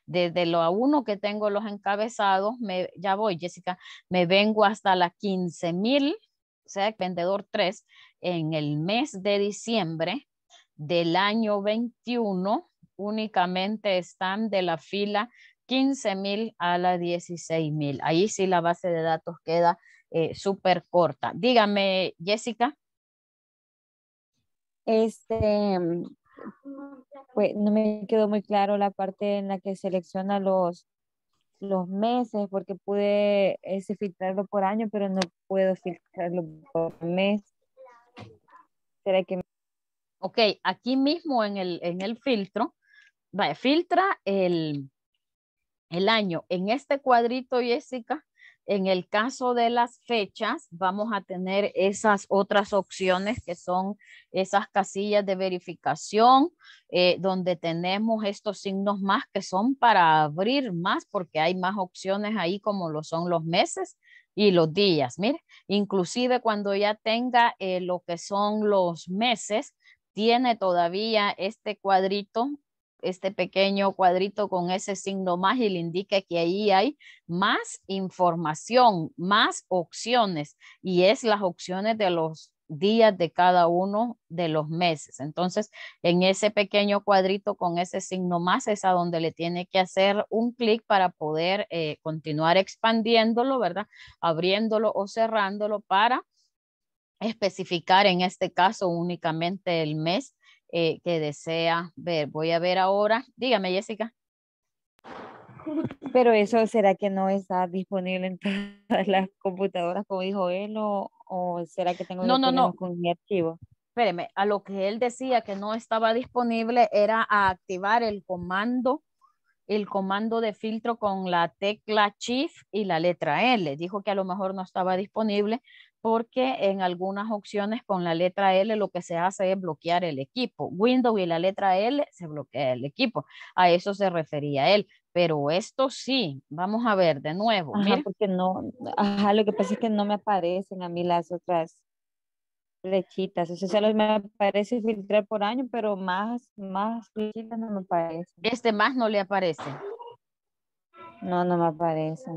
desde lo a uno que tengo los encabezados, me, ya voy Jessica, me vengo hasta la 15.000, mil, o sea, vendedor 3, en el mes de diciembre del año 21, únicamente están de la fila 15.000 mil a la 16.000, mil. Ahí sí la base de datos queda super eh, súper corta. Dígame, Jessica. Este, mm, pues, no me quedó muy claro la parte en la que selecciona los, los meses, porque pude ese filtrarlo por año, pero no puedo filtrarlo por mes. que... Ok, aquí mismo en el, en el filtro, vaya, filtra el, el año. En este cuadrito, Jessica, en el caso de las fechas, vamos a tener esas otras opciones que son esas casillas de verificación, eh, donde tenemos estos signos más que son para abrir más, porque hay más opciones ahí como lo son los meses y los días. Mire, inclusive cuando ya tenga eh, lo que son los meses, tiene todavía este cuadrito este pequeño cuadrito con ese signo más y le indica que ahí hay más información, más opciones y es las opciones de los días de cada uno de los meses. Entonces, en ese pequeño cuadrito con ese signo más es a donde le tiene que hacer un clic para poder eh, continuar expandiéndolo, ¿verdad? Abriéndolo o cerrándolo para especificar en este caso únicamente el mes eh, que desea ver. Voy a ver ahora. Dígame, Jessica. Pero eso, ¿será que no está disponible en todas las computadoras, como dijo él, o, será que tengo no, no, no. con mi archivo? Espéreme, a lo que él decía que no estaba disponible era a activar el comando, el comando de filtro con la tecla Shift y la letra L. Dijo que a lo mejor no estaba disponible porque en algunas opciones con la letra L lo que se hace es bloquear el equipo. Windows y la letra L se bloquea el equipo. A eso se refería él. Pero esto sí, vamos a ver de nuevo. Ajá, porque no, ajá, lo que pasa es que no me aparecen a mí las otras flechitas. Eso solo me aparece filtrar por año, pero más, más flechitas no me aparecen. Este más no le aparece. No, no me aparece.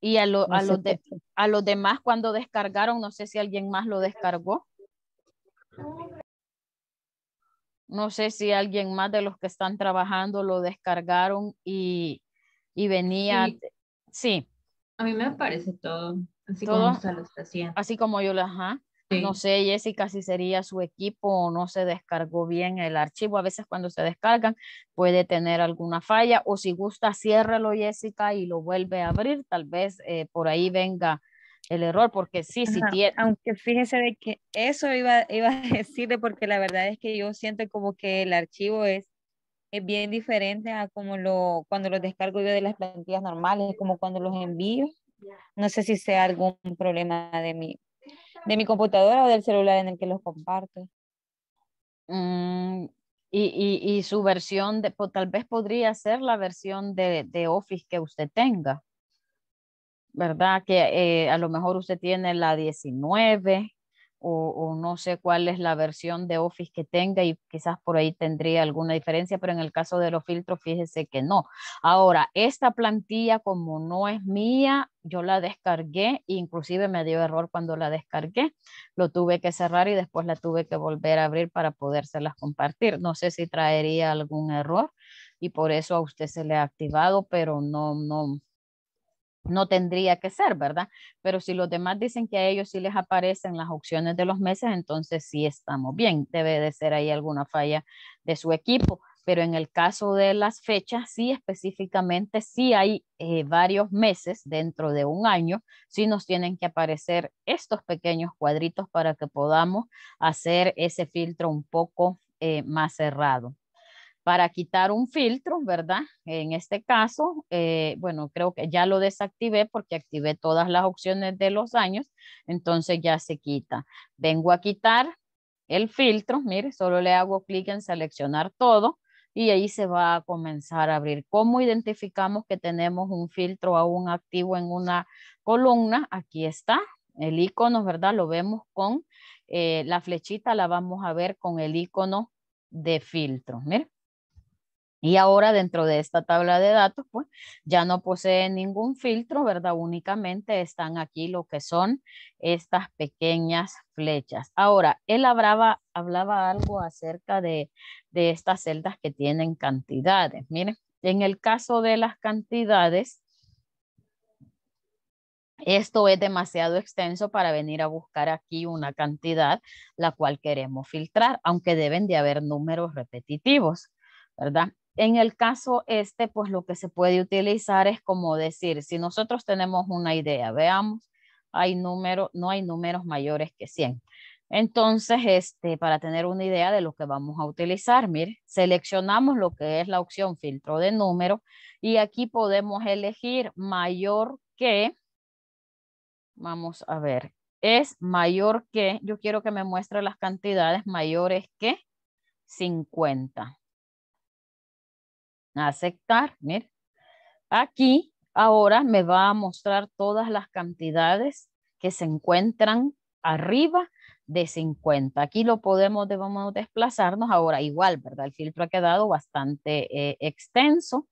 Y a, los a los demás cuando descargaron, no sé si alguien más lo descargó. No sé si alguien más de los que están trabajando lo descargaron y, venía. Sí. A mí me parece todo, así como Así como yo lo, ajá. No sé, Jessica, si sería su equipo o no se descargó bien el archivo. A veces cuando se descargan puede tener alguna falla o si gusta, ciérralo, Jessica, y lo vuelve a abrir. Tal vez eh, por ahí venga el error, porque sí, si sí tiene. Aunque fíjese de que eso iba, iba a [laughs] decirle, porque la verdad es que yo siento como que el archivo es, bien diferente a como lo, cuando lo descargo yo de las plantillas normales, como cuando los envío. No sé si sea algún problema de mí de mi computadora o del celular en el que los comparto. Mm, y, y, su versión, de, tal vez podría ser la versión de, de Office que usted tenga, ¿verdad? Que eh, a lo mejor usted tiene la 19 o, no sé cuál es la versión de Office que tenga y quizás por ahí tendría alguna diferencia, pero en el caso de los filtros, fíjese que no. Ahora, esta plantilla como no es mía, yo la descargué, e inclusive me dio error cuando la descargué, lo tuve que cerrar y después la tuve que volver a abrir para podérselas compartir. No sé si traería algún error y por eso a usted se le ha activado, pero no, no, no tendría que ser, ¿verdad? Pero si los demás dicen que a ellos sí les aparecen las opciones de los meses, entonces sí estamos bien. Debe de ser ahí alguna falla de su equipo. Pero en el caso de las fechas, sí específicamente, sí hay eh, varios meses dentro de un año, sí nos tienen que aparecer estos pequeños cuadritos para que podamos hacer ese filtro un poco eh, más cerrado para quitar un filtro, ¿verdad? En este caso, eh, bueno, creo que ya lo desactivé porque activé todas las opciones de los años, entonces ya se quita. Vengo a quitar el filtro, mire, solo le hago clic en seleccionar todo y ahí se va a comenzar a abrir. ¿Cómo identificamos que tenemos un filtro aún activo en una columna? Aquí está el icono, ¿verdad? Lo vemos con eh, la flechita, la vamos a ver con el icono de filtro. Mire, y ahora dentro de esta tabla de datos, pues ya no posee ningún filtro, ¿verdad? Únicamente están aquí lo que son estas pequeñas flechas. Ahora, él hablaba, algo acerca de, de estas celdas que tienen cantidades. Miren, en el caso de las cantidades, esto es demasiado extenso para venir a buscar aquí una cantidad la cual queremos filtrar, aunque deben de haber números repetitivos. ¿verdad? En el caso este, pues lo que se puede utilizar es como decir, si nosotros tenemos una idea, veamos, hay número, no hay números mayores que 100. Entonces, este, para tener una idea de lo que vamos a utilizar, mire, seleccionamos lo que es la opción filtro de número y aquí podemos elegir mayor que, vamos a ver, es mayor que, yo quiero que me muestre las cantidades mayores que 50 aceptar, mire, Aquí ahora me va a mostrar todas las cantidades que se encuentran arriba de 50. Aquí lo podemos, debemos desplazarnos ahora igual, ¿verdad? El filtro ha quedado bastante eh, extenso.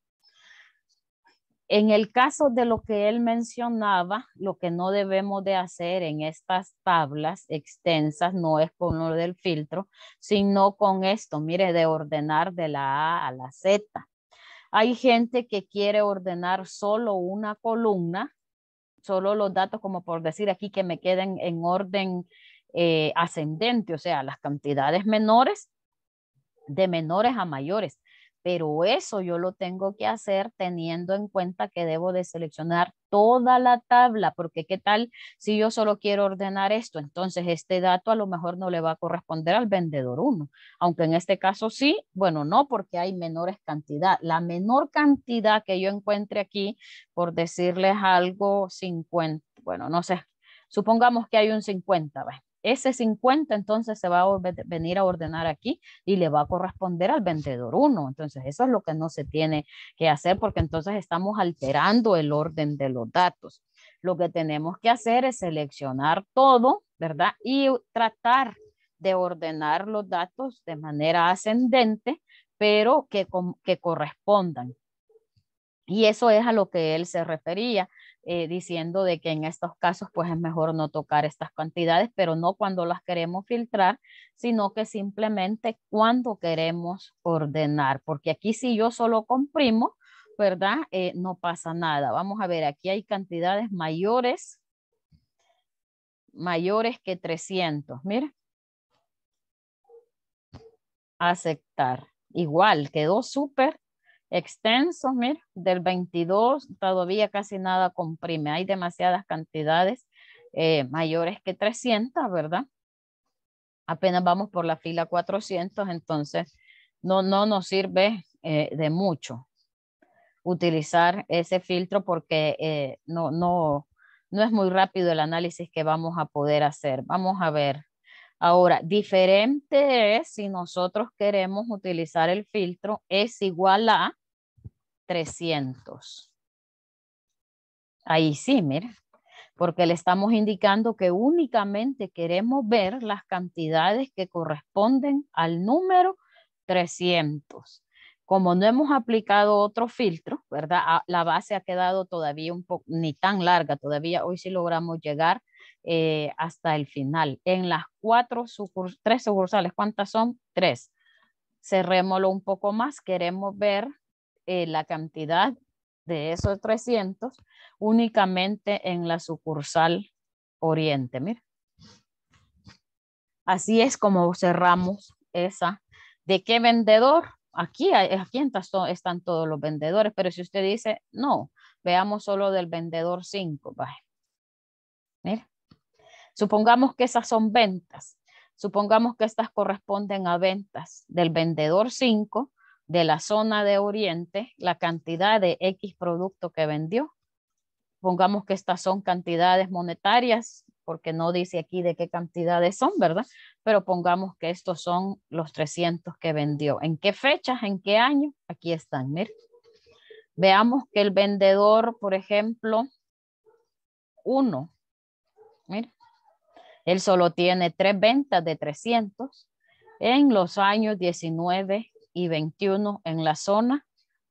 En el caso de lo que él mencionaba, lo que no debemos de hacer en estas tablas extensas no es con lo del filtro, sino con esto, mire, de ordenar de la A a la Z. Hay gente que quiere ordenar solo una columna, solo los datos, como por decir aquí, que me queden en orden eh, ascendente, o sea, las cantidades menores, de menores a mayores pero eso yo lo tengo que hacer teniendo en cuenta que debo de seleccionar toda la tabla, porque qué tal si yo solo quiero ordenar esto, entonces este dato a lo mejor no le va a corresponder al vendedor 1, aunque en este caso sí, bueno, no, porque hay menores cantidad. La menor cantidad que yo encuentre aquí, por decirles algo, 50, bueno, no sé, supongamos que hay un 50, ¿ves? ese 50 entonces se va a venir a ordenar aquí y le va a corresponder al vendedor 1. Entonces eso es lo que no se tiene que hacer porque entonces estamos alterando el orden de los datos. Lo que tenemos que hacer es seleccionar todo, ¿verdad? Y tratar de ordenar los datos de manera ascendente, pero que, que correspondan. Y eso es a lo que él se refería eh, diciendo de que en estos casos pues es mejor no tocar estas cantidades, pero no cuando las queremos filtrar, sino que simplemente cuando queremos ordenar, porque aquí si yo solo comprimo, ¿verdad? Eh, no pasa nada. Vamos a ver, aquí hay cantidades mayores, mayores que 300, mira. Aceptar. Igual, quedó súper extensos, mira, del 22 todavía casi nada comprime, hay demasiadas cantidades eh, mayores que 300, ¿verdad? Apenas vamos por la fila 400, entonces no, no nos sirve eh, de mucho utilizar ese filtro porque eh, no, no, no es muy rápido el análisis que vamos a poder hacer. Vamos a ver Ahora, diferente es si nosotros queremos utilizar el filtro es igual a 300. Ahí sí, mira, porque le estamos indicando que únicamente queremos ver las cantidades que corresponden al número 300. Como no hemos aplicado otro filtro, ¿verdad? Ah, la base ha quedado todavía un poco, ni tan larga todavía, hoy sí logramos llegar eh, hasta el final. En las cuatro tres sucursales, ¿cuántas son? Tres. Cerrémoslo un poco más, queremos ver eh, la cantidad de esos 300 únicamente en la sucursal Oriente. Mira. Así es como cerramos esa. ¿De qué vendedor? Aquí, aquí están todos los vendedores, pero si usted dice, no, veamos solo del vendedor 5. Mira. Supongamos que esas son ventas. Supongamos que estas corresponden a ventas del vendedor 5 de la zona de Oriente, la cantidad de X producto que vendió. pongamos que estas son cantidades monetarias, porque no dice aquí de qué cantidades son, ¿verdad? Pero pongamos que estos son los 300 que vendió. ¿En qué fechas? ¿En qué año? Aquí están, miren. Veamos que el vendedor, por ejemplo, 1, Miren. Él solo tiene tres ventas de 300 en los años 19 y 21 en la zona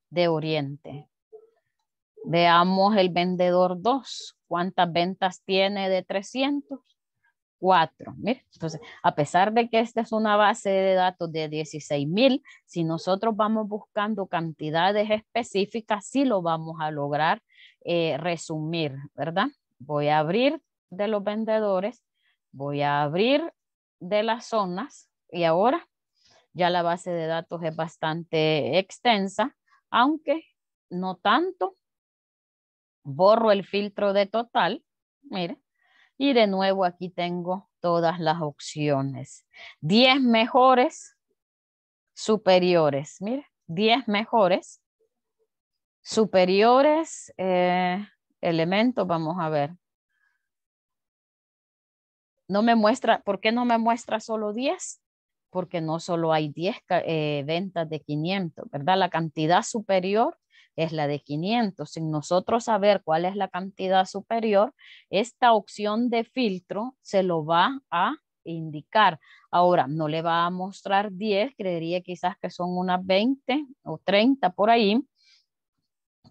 de Oriente. Veamos el vendedor 2. ¿Cuántas ventas tiene de 300? Cuatro. entonces, a pesar de que esta es una base de datos de 16.000, si nosotros vamos buscando cantidades específicas, sí lo vamos a lograr eh, resumir, ¿verdad? Voy a abrir de los vendedores Voy a abrir de las zonas y ahora ya la base de datos es bastante extensa, aunque no tanto. Borro el filtro de total, mire, y de nuevo aquí tengo todas las opciones. 10 mejores superiores, mire, 10 mejores superiores eh, elementos, vamos a ver no me muestra, ¿por qué no me muestra solo 10? Porque no solo hay 10 eh, ventas de 500, ¿verdad? La cantidad superior es la de 500. Sin nosotros saber cuál es la cantidad superior, esta opción de filtro se lo va a indicar. Ahora, no le va a mostrar 10, creería quizás que son unas 20 o 30 por ahí,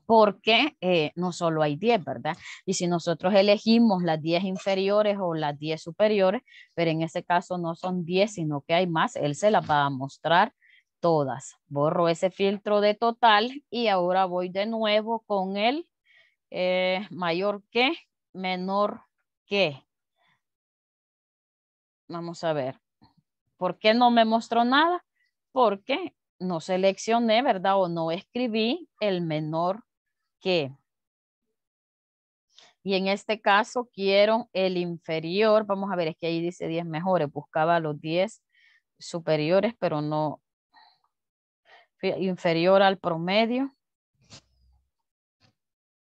porque eh, no solo hay 10, ¿verdad? Y si nosotros elegimos las 10 inferiores o las 10 superiores, pero en ese caso no son 10, sino que hay más, él se las va a mostrar todas. Borro ese filtro de total y ahora voy de nuevo con el eh, mayor que, menor que. Vamos a ver. ¿Por qué no me mostró nada? Porque no seleccioné, ¿verdad? O no escribí el menor y en este caso quiero el inferior. Vamos a ver, es que ahí dice 10 mejores. Buscaba los 10 superiores, pero no. Inferior al promedio.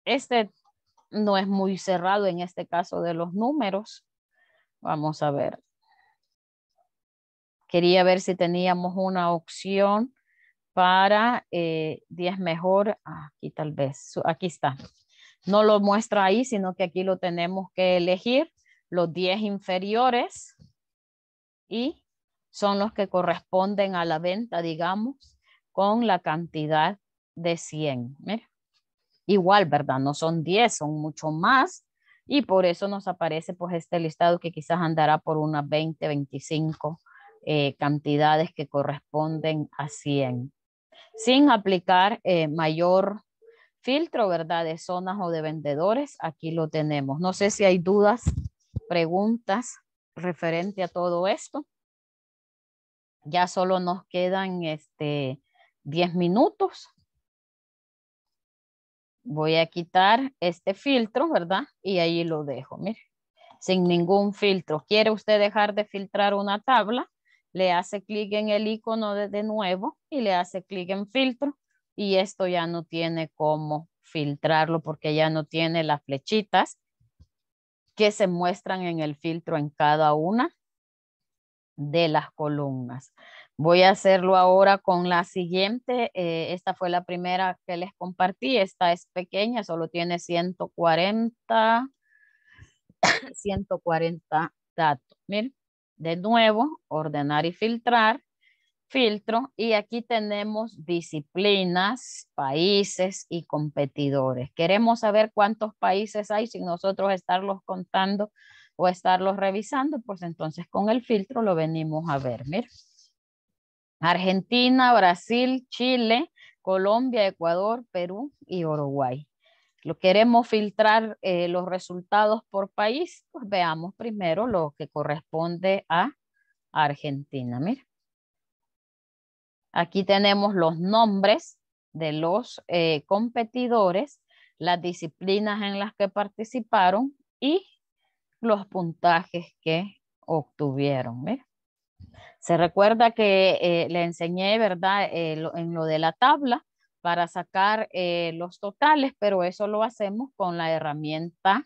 Este no es muy cerrado en este caso de los números. Vamos a ver. Quería ver si teníamos una opción para 10 eh, mejor, aquí tal vez, aquí está. No lo muestra ahí, sino que aquí lo tenemos que elegir, los 10 inferiores y son los que corresponden a la venta, digamos, con la cantidad de 100. Igual, ¿verdad? No son 10, son mucho más y por eso nos aparece pues este listado que quizás andará por unas 20, 25 cantidades que corresponden a 100 sin aplicar eh, mayor filtro, ¿verdad? De zonas o de vendedores. Aquí lo tenemos. No sé si hay dudas, preguntas referente a todo esto. Ya solo nos quedan este 10 minutos. Voy a quitar este filtro, ¿verdad? Y ahí lo dejo, mire, sin ningún filtro. ¿Quiere usted dejar de filtrar una tabla? le hace clic en el icono de, de nuevo y le hace clic en filtro y esto ya no tiene cómo filtrarlo porque ya no tiene las flechitas que se muestran en el filtro en cada una de las columnas. Voy a hacerlo ahora con la siguiente. Eh, esta fue la primera que les compartí. Esta es pequeña, solo tiene 140, 140 [coughs] datos. Miren. De nuevo, ordenar y filtrar, filtro, y aquí tenemos disciplinas, países y competidores. Queremos saber cuántos países hay sin nosotros estarlos contando o estarlos revisando, pues entonces con el filtro lo venimos a ver. Argentina, Brasil, Chile, Colombia, Ecuador, Perú y Uruguay lo queremos filtrar eh, los resultados por país, pues veamos primero lo que corresponde a Argentina. Mira. Aquí tenemos los nombres de los eh, competidores, las disciplinas en las que participaron y los puntajes que obtuvieron. Se recuerda que eh, le enseñé, ¿verdad?, en lo de la tabla, para sacar eh, los totales, pero eso lo hacemos con la herramienta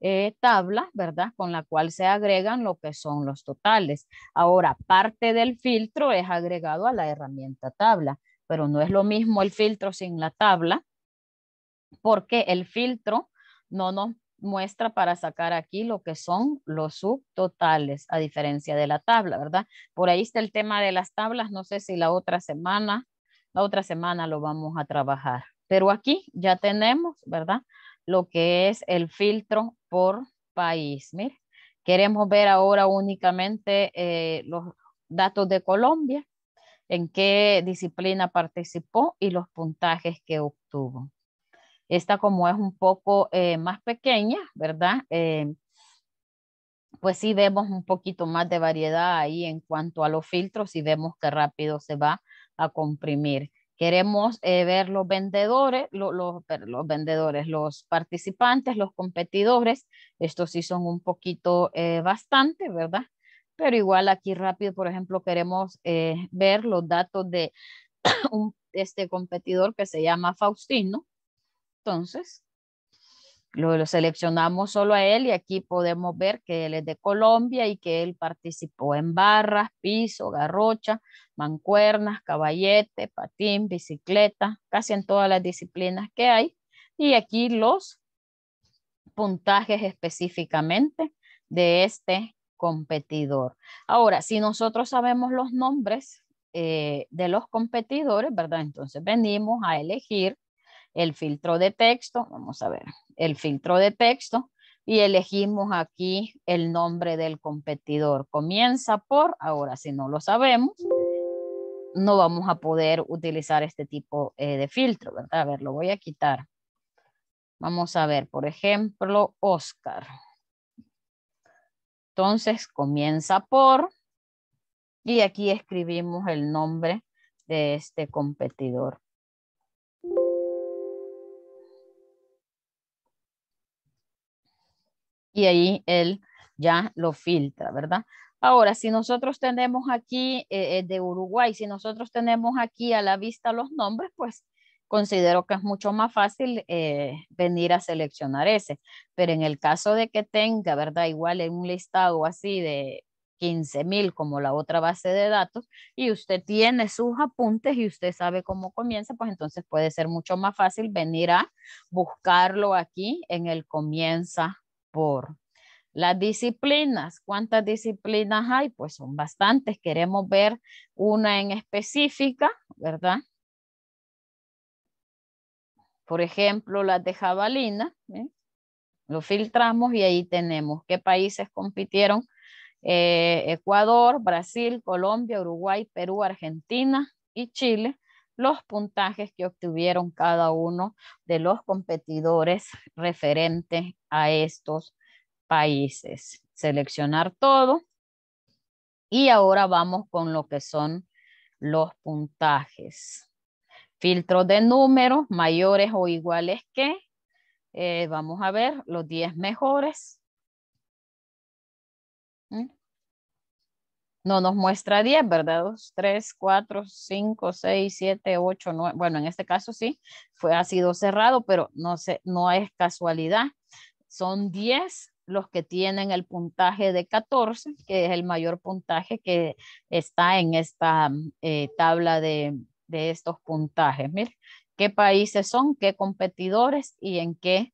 eh, tabla, ¿verdad? Con la cual se agregan lo que son los totales. Ahora, parte del filtro es agregado a la herramienta tabla, pero no es lo mismo el filtro sin la tabla, porque el filtro no nos muestra para sacar aquí lo que son los subtotales, a diferencia de la tabla, ¿verdad? Por ahí está el tema de las tablas, no sé si la otra semana la otra semana lo vamos a trabajar. Pero aquí ya tenemos, ¿verdad? Lo que es el filtro por país. queremos ver ahora únicamente eh, los datos de Colombia, en qué disciplina participó y los puntajes que obtuvo. Esta como es un poco eh, más pequeña, ¿verdad? Eh, pues sí vemos un poquito más de variedad ahí en cuanto a los filtros y vemos qué rápido se va a comprimir. Queremos eh, ver los vendedores, los vendedores, los participantes, los competidores. Estos sí son un poquito eh, bastante, ¿verdad? Pero igual aquí rápido, por ejemplo, queremos eh, ver los datos de [clears throat] este competidor que se llama Faustino. Entonces, lo, seleccionamos solo a él y aquí podemos ver que él es de Colombia y que él participó en barras, piso, garrocha, mancuernas, caballete, patín, bicicleta, casi en todas las disciplinas que hay. Y aquí los puntajes específicamente de este competidor. Ahora, si nosotros sabemos los nombres eh, de los competidores, ¿verdad? Entonces venimos a elegir el filtro de texto, vamos a ver, el filtro de texto y elegimos aquí el nombre del competidor. Comienza por, ahora si no lo sabemos, no vamos a poder utilizar este tipo eh, de filtro, ¿verdad? A ver, lo voy a quitar. Vamos a ver, por ejemplo, Oscar. Entonces, comienza por, y aquí escribimos el nombre de este competidor. y ahí él ya lo filtra, ¿verdad? Ahora, si nosotros tenemos aquí eh, eh, de Uruguay, si nosotros tenemos aquí a la vista los nombres, pues considero que es mucho más fácil eh, venir a seleccionar ese. Pero en el caso de que tenga, ¿verdad? Igual en un listado así de 15,000 como la otra base de datos y usted tiene sus apuntes y usted sabe cómo comienza, pues entonces puede ser mucho más fácil venir a buscarlo aquí en el comienza por las disciplinas. ¿Cuántas disciplinas hay? Pues son bastantes. Queremos ver una en específica, ¿verdad? Por ejemplo, las de jabalina. ¿eh? Lo filtramos y ahí tenemos qué países compitieron. Eh, Ecuador, Brasil, Colombia, Uruguay, Perú, Argentina y Chile los puntajes que obtuvieron cada uno de los competidores referentes a estos países. Seleccionar todo. Y ahora vamos con lo que son los puntajes. Filtro de números mayores o iguales que, eh, vamos a ver, los 10 mejores, no nos muestra 10, ¿verdad? 2, 3, 4, 5, 6, 7, 8, 9. Bueno, en este caso sí, fue, ha sido cerrado, pero no, no es casualidad. Son 10 los que tienen el puntaje de 14, que es el mayor puntaje que está en esta eh, tabla de, de, estos puntajes. Mire, qué países son, qué competidores y en qué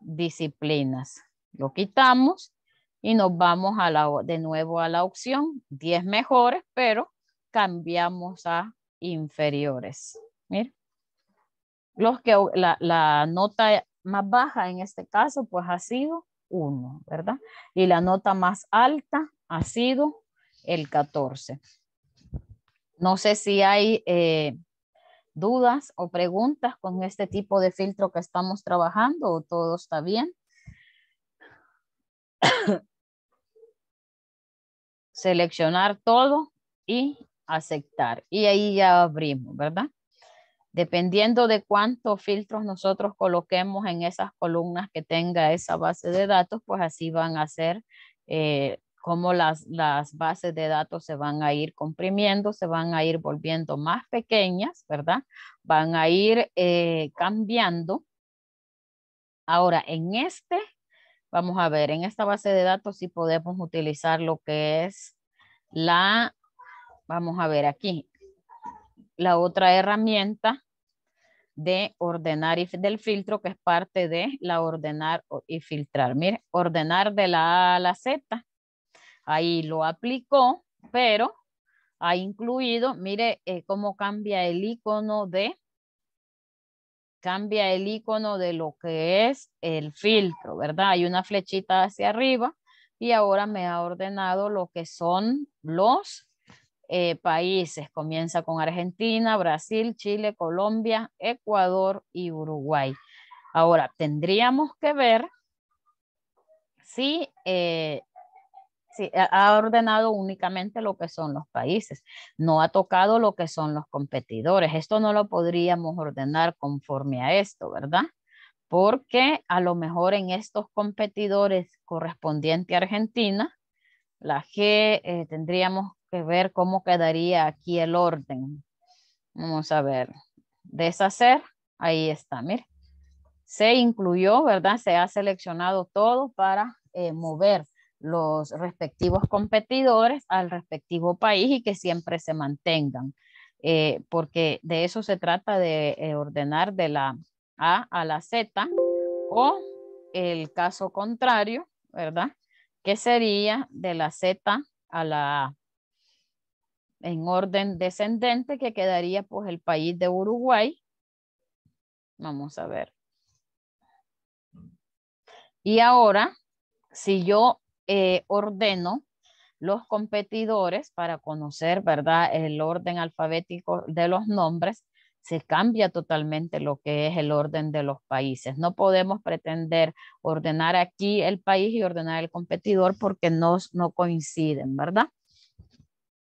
disciplinas. Lo quitamos y nos vamos a de nuevo a la opción 10 mejores, pero cambiamos a inferiores. Mira, los que, la, nota más baja en este caso pues ha sido 1, ¿verdad? Y la nota más alta ha sido el 14. No sé si hay eh, dudas o preguntas con este tipo de filtro que estamos trabajando o todo está bien. [coughs] seleccionar todo y aceptar. Y ahí ya abrimos, ¿verdad? Dependiendo de cuántos filtros nosotros coloquemos en esas columnas que tenga esa base de datos, pues así van a ser eh, como las, las bases de datos se van a ir comprimiendo, se van a ir volviendo más pequeñas, ¿verdad? Van a ir eh, cambiando. Ahora, en este Vamos a ver, en esta base de datos si podemos utilizar lo que es la, vamos a ver aquí, la otra herramienta de ordenar y del filtro que es parte de la ordenar y filtrar. Mire, ordenar de la A a la Z. Ahí lo aplicó, pero ha incluido, mire eh, cómo cambia el icono de cambia el icono de lo que es el filtro, ¿verdad? Hay una flechita hacia arriba y ahora me ha ordenado lo que son los eh, países. Comienza con Argentina, Brasil, Chile, Colombia, Ecuador y Uruguay. Ahora, tendríamos que ver si eh, ha ordenado únicamente lo que son los países, no ha tocado lo que son los competidores. Esto no lo podríamos ordenar conforme a esto, ¿verdad? Porque a lo mejor en estos competidores correspondiente a Argentina, la G eh, tendríamos que ver cómo quedaría aquí el orden. Vamos a ver, deshacer, ahí está, mire. Se incluyó, ¿verdad? Se ha seleccionado todo para eh, mover los respectivos competidores al respectivo país y que siempre se mantengan, eh, porque de eso se trata de eh, ordenar de la A a la Z o el caso contrario, ¿verdad? Que sería de la Z a la A en orden descendente que quedaría pues el país de Uruguay. Vamos a ver. Y ahora, si yo eh, ordeno los competidores para conocer, ¿verdad? El orden alfabético de los nombres, se cambia totalmente lo que es el orden de los países. No podemos pretender ordenar aquí el país y ordenar el competidor porque no, no coinciden, ¿verdad?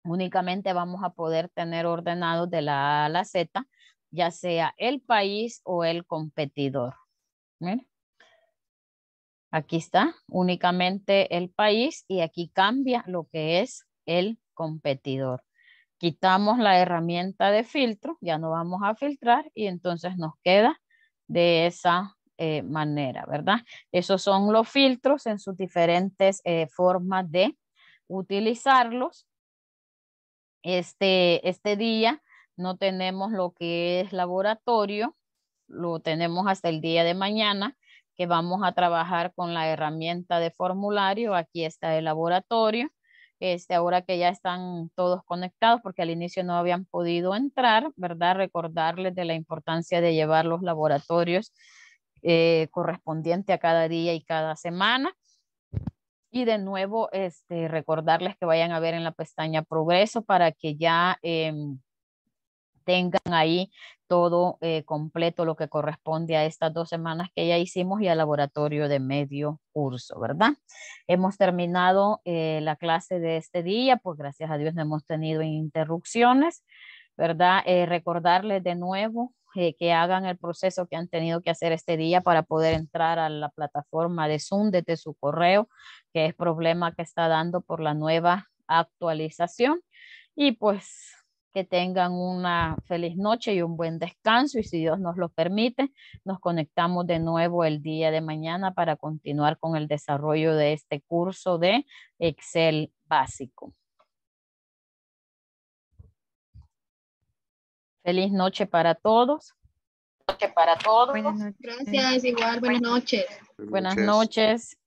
Únicamente vamos a poder tener ordenados de la A a la Z, ya sea el país o el competidor. Aquí está únicamente el país y aquí cambia lo que es el competidor. Quitamos la herramienta de filtro, ya no vamos a filtrar y entonces nos queda de esa eh, manera, ¿verdad? Esos son los filtros en sus diferentes eh, formas de utilizarlos. Este, este día no tenemos lo que es laboratorio, lo tenemos hasta el día de mañana vamos a trabajar con la herramienta de formulario. Aquí está el laboratorio. Este, ahora que ya están todos conectados, porque al inicio no habían podido entrar, ¿verdad? Recordarles de la importancia de llevar los laboratorios eh, correspondiente a cada día y cada semana. Y de nuevo, este, recordarles que vayan a ver en la pestaña Progreso para que ya... Em, tengan ahí todo eh, completo lo que corresponde a estas dos semanas que ya hicimos y al laboratorio de medio curso, ¿verdad? Hemos terminado eh, la clase de este día, pues gracias a Dios no hemos tenido interrupciones, ¿verdad? Eh, recordarles de nuevo que hagan el proceso que han tenido que hacer este día para poder entrar a la plataforma de Zoom desde su correo, que es problema que está dando por la nueva actualización. Y pues que tengan una feliz noche y un buen descanso y si Dios nos lo permite, nos conectamos de nuevo el día de mañana para continuar con el desarrollo de este curso de Excel básico. Feliz noche para todos. Noche para todos. Gracias, igual, buenas noches. Buenas noches.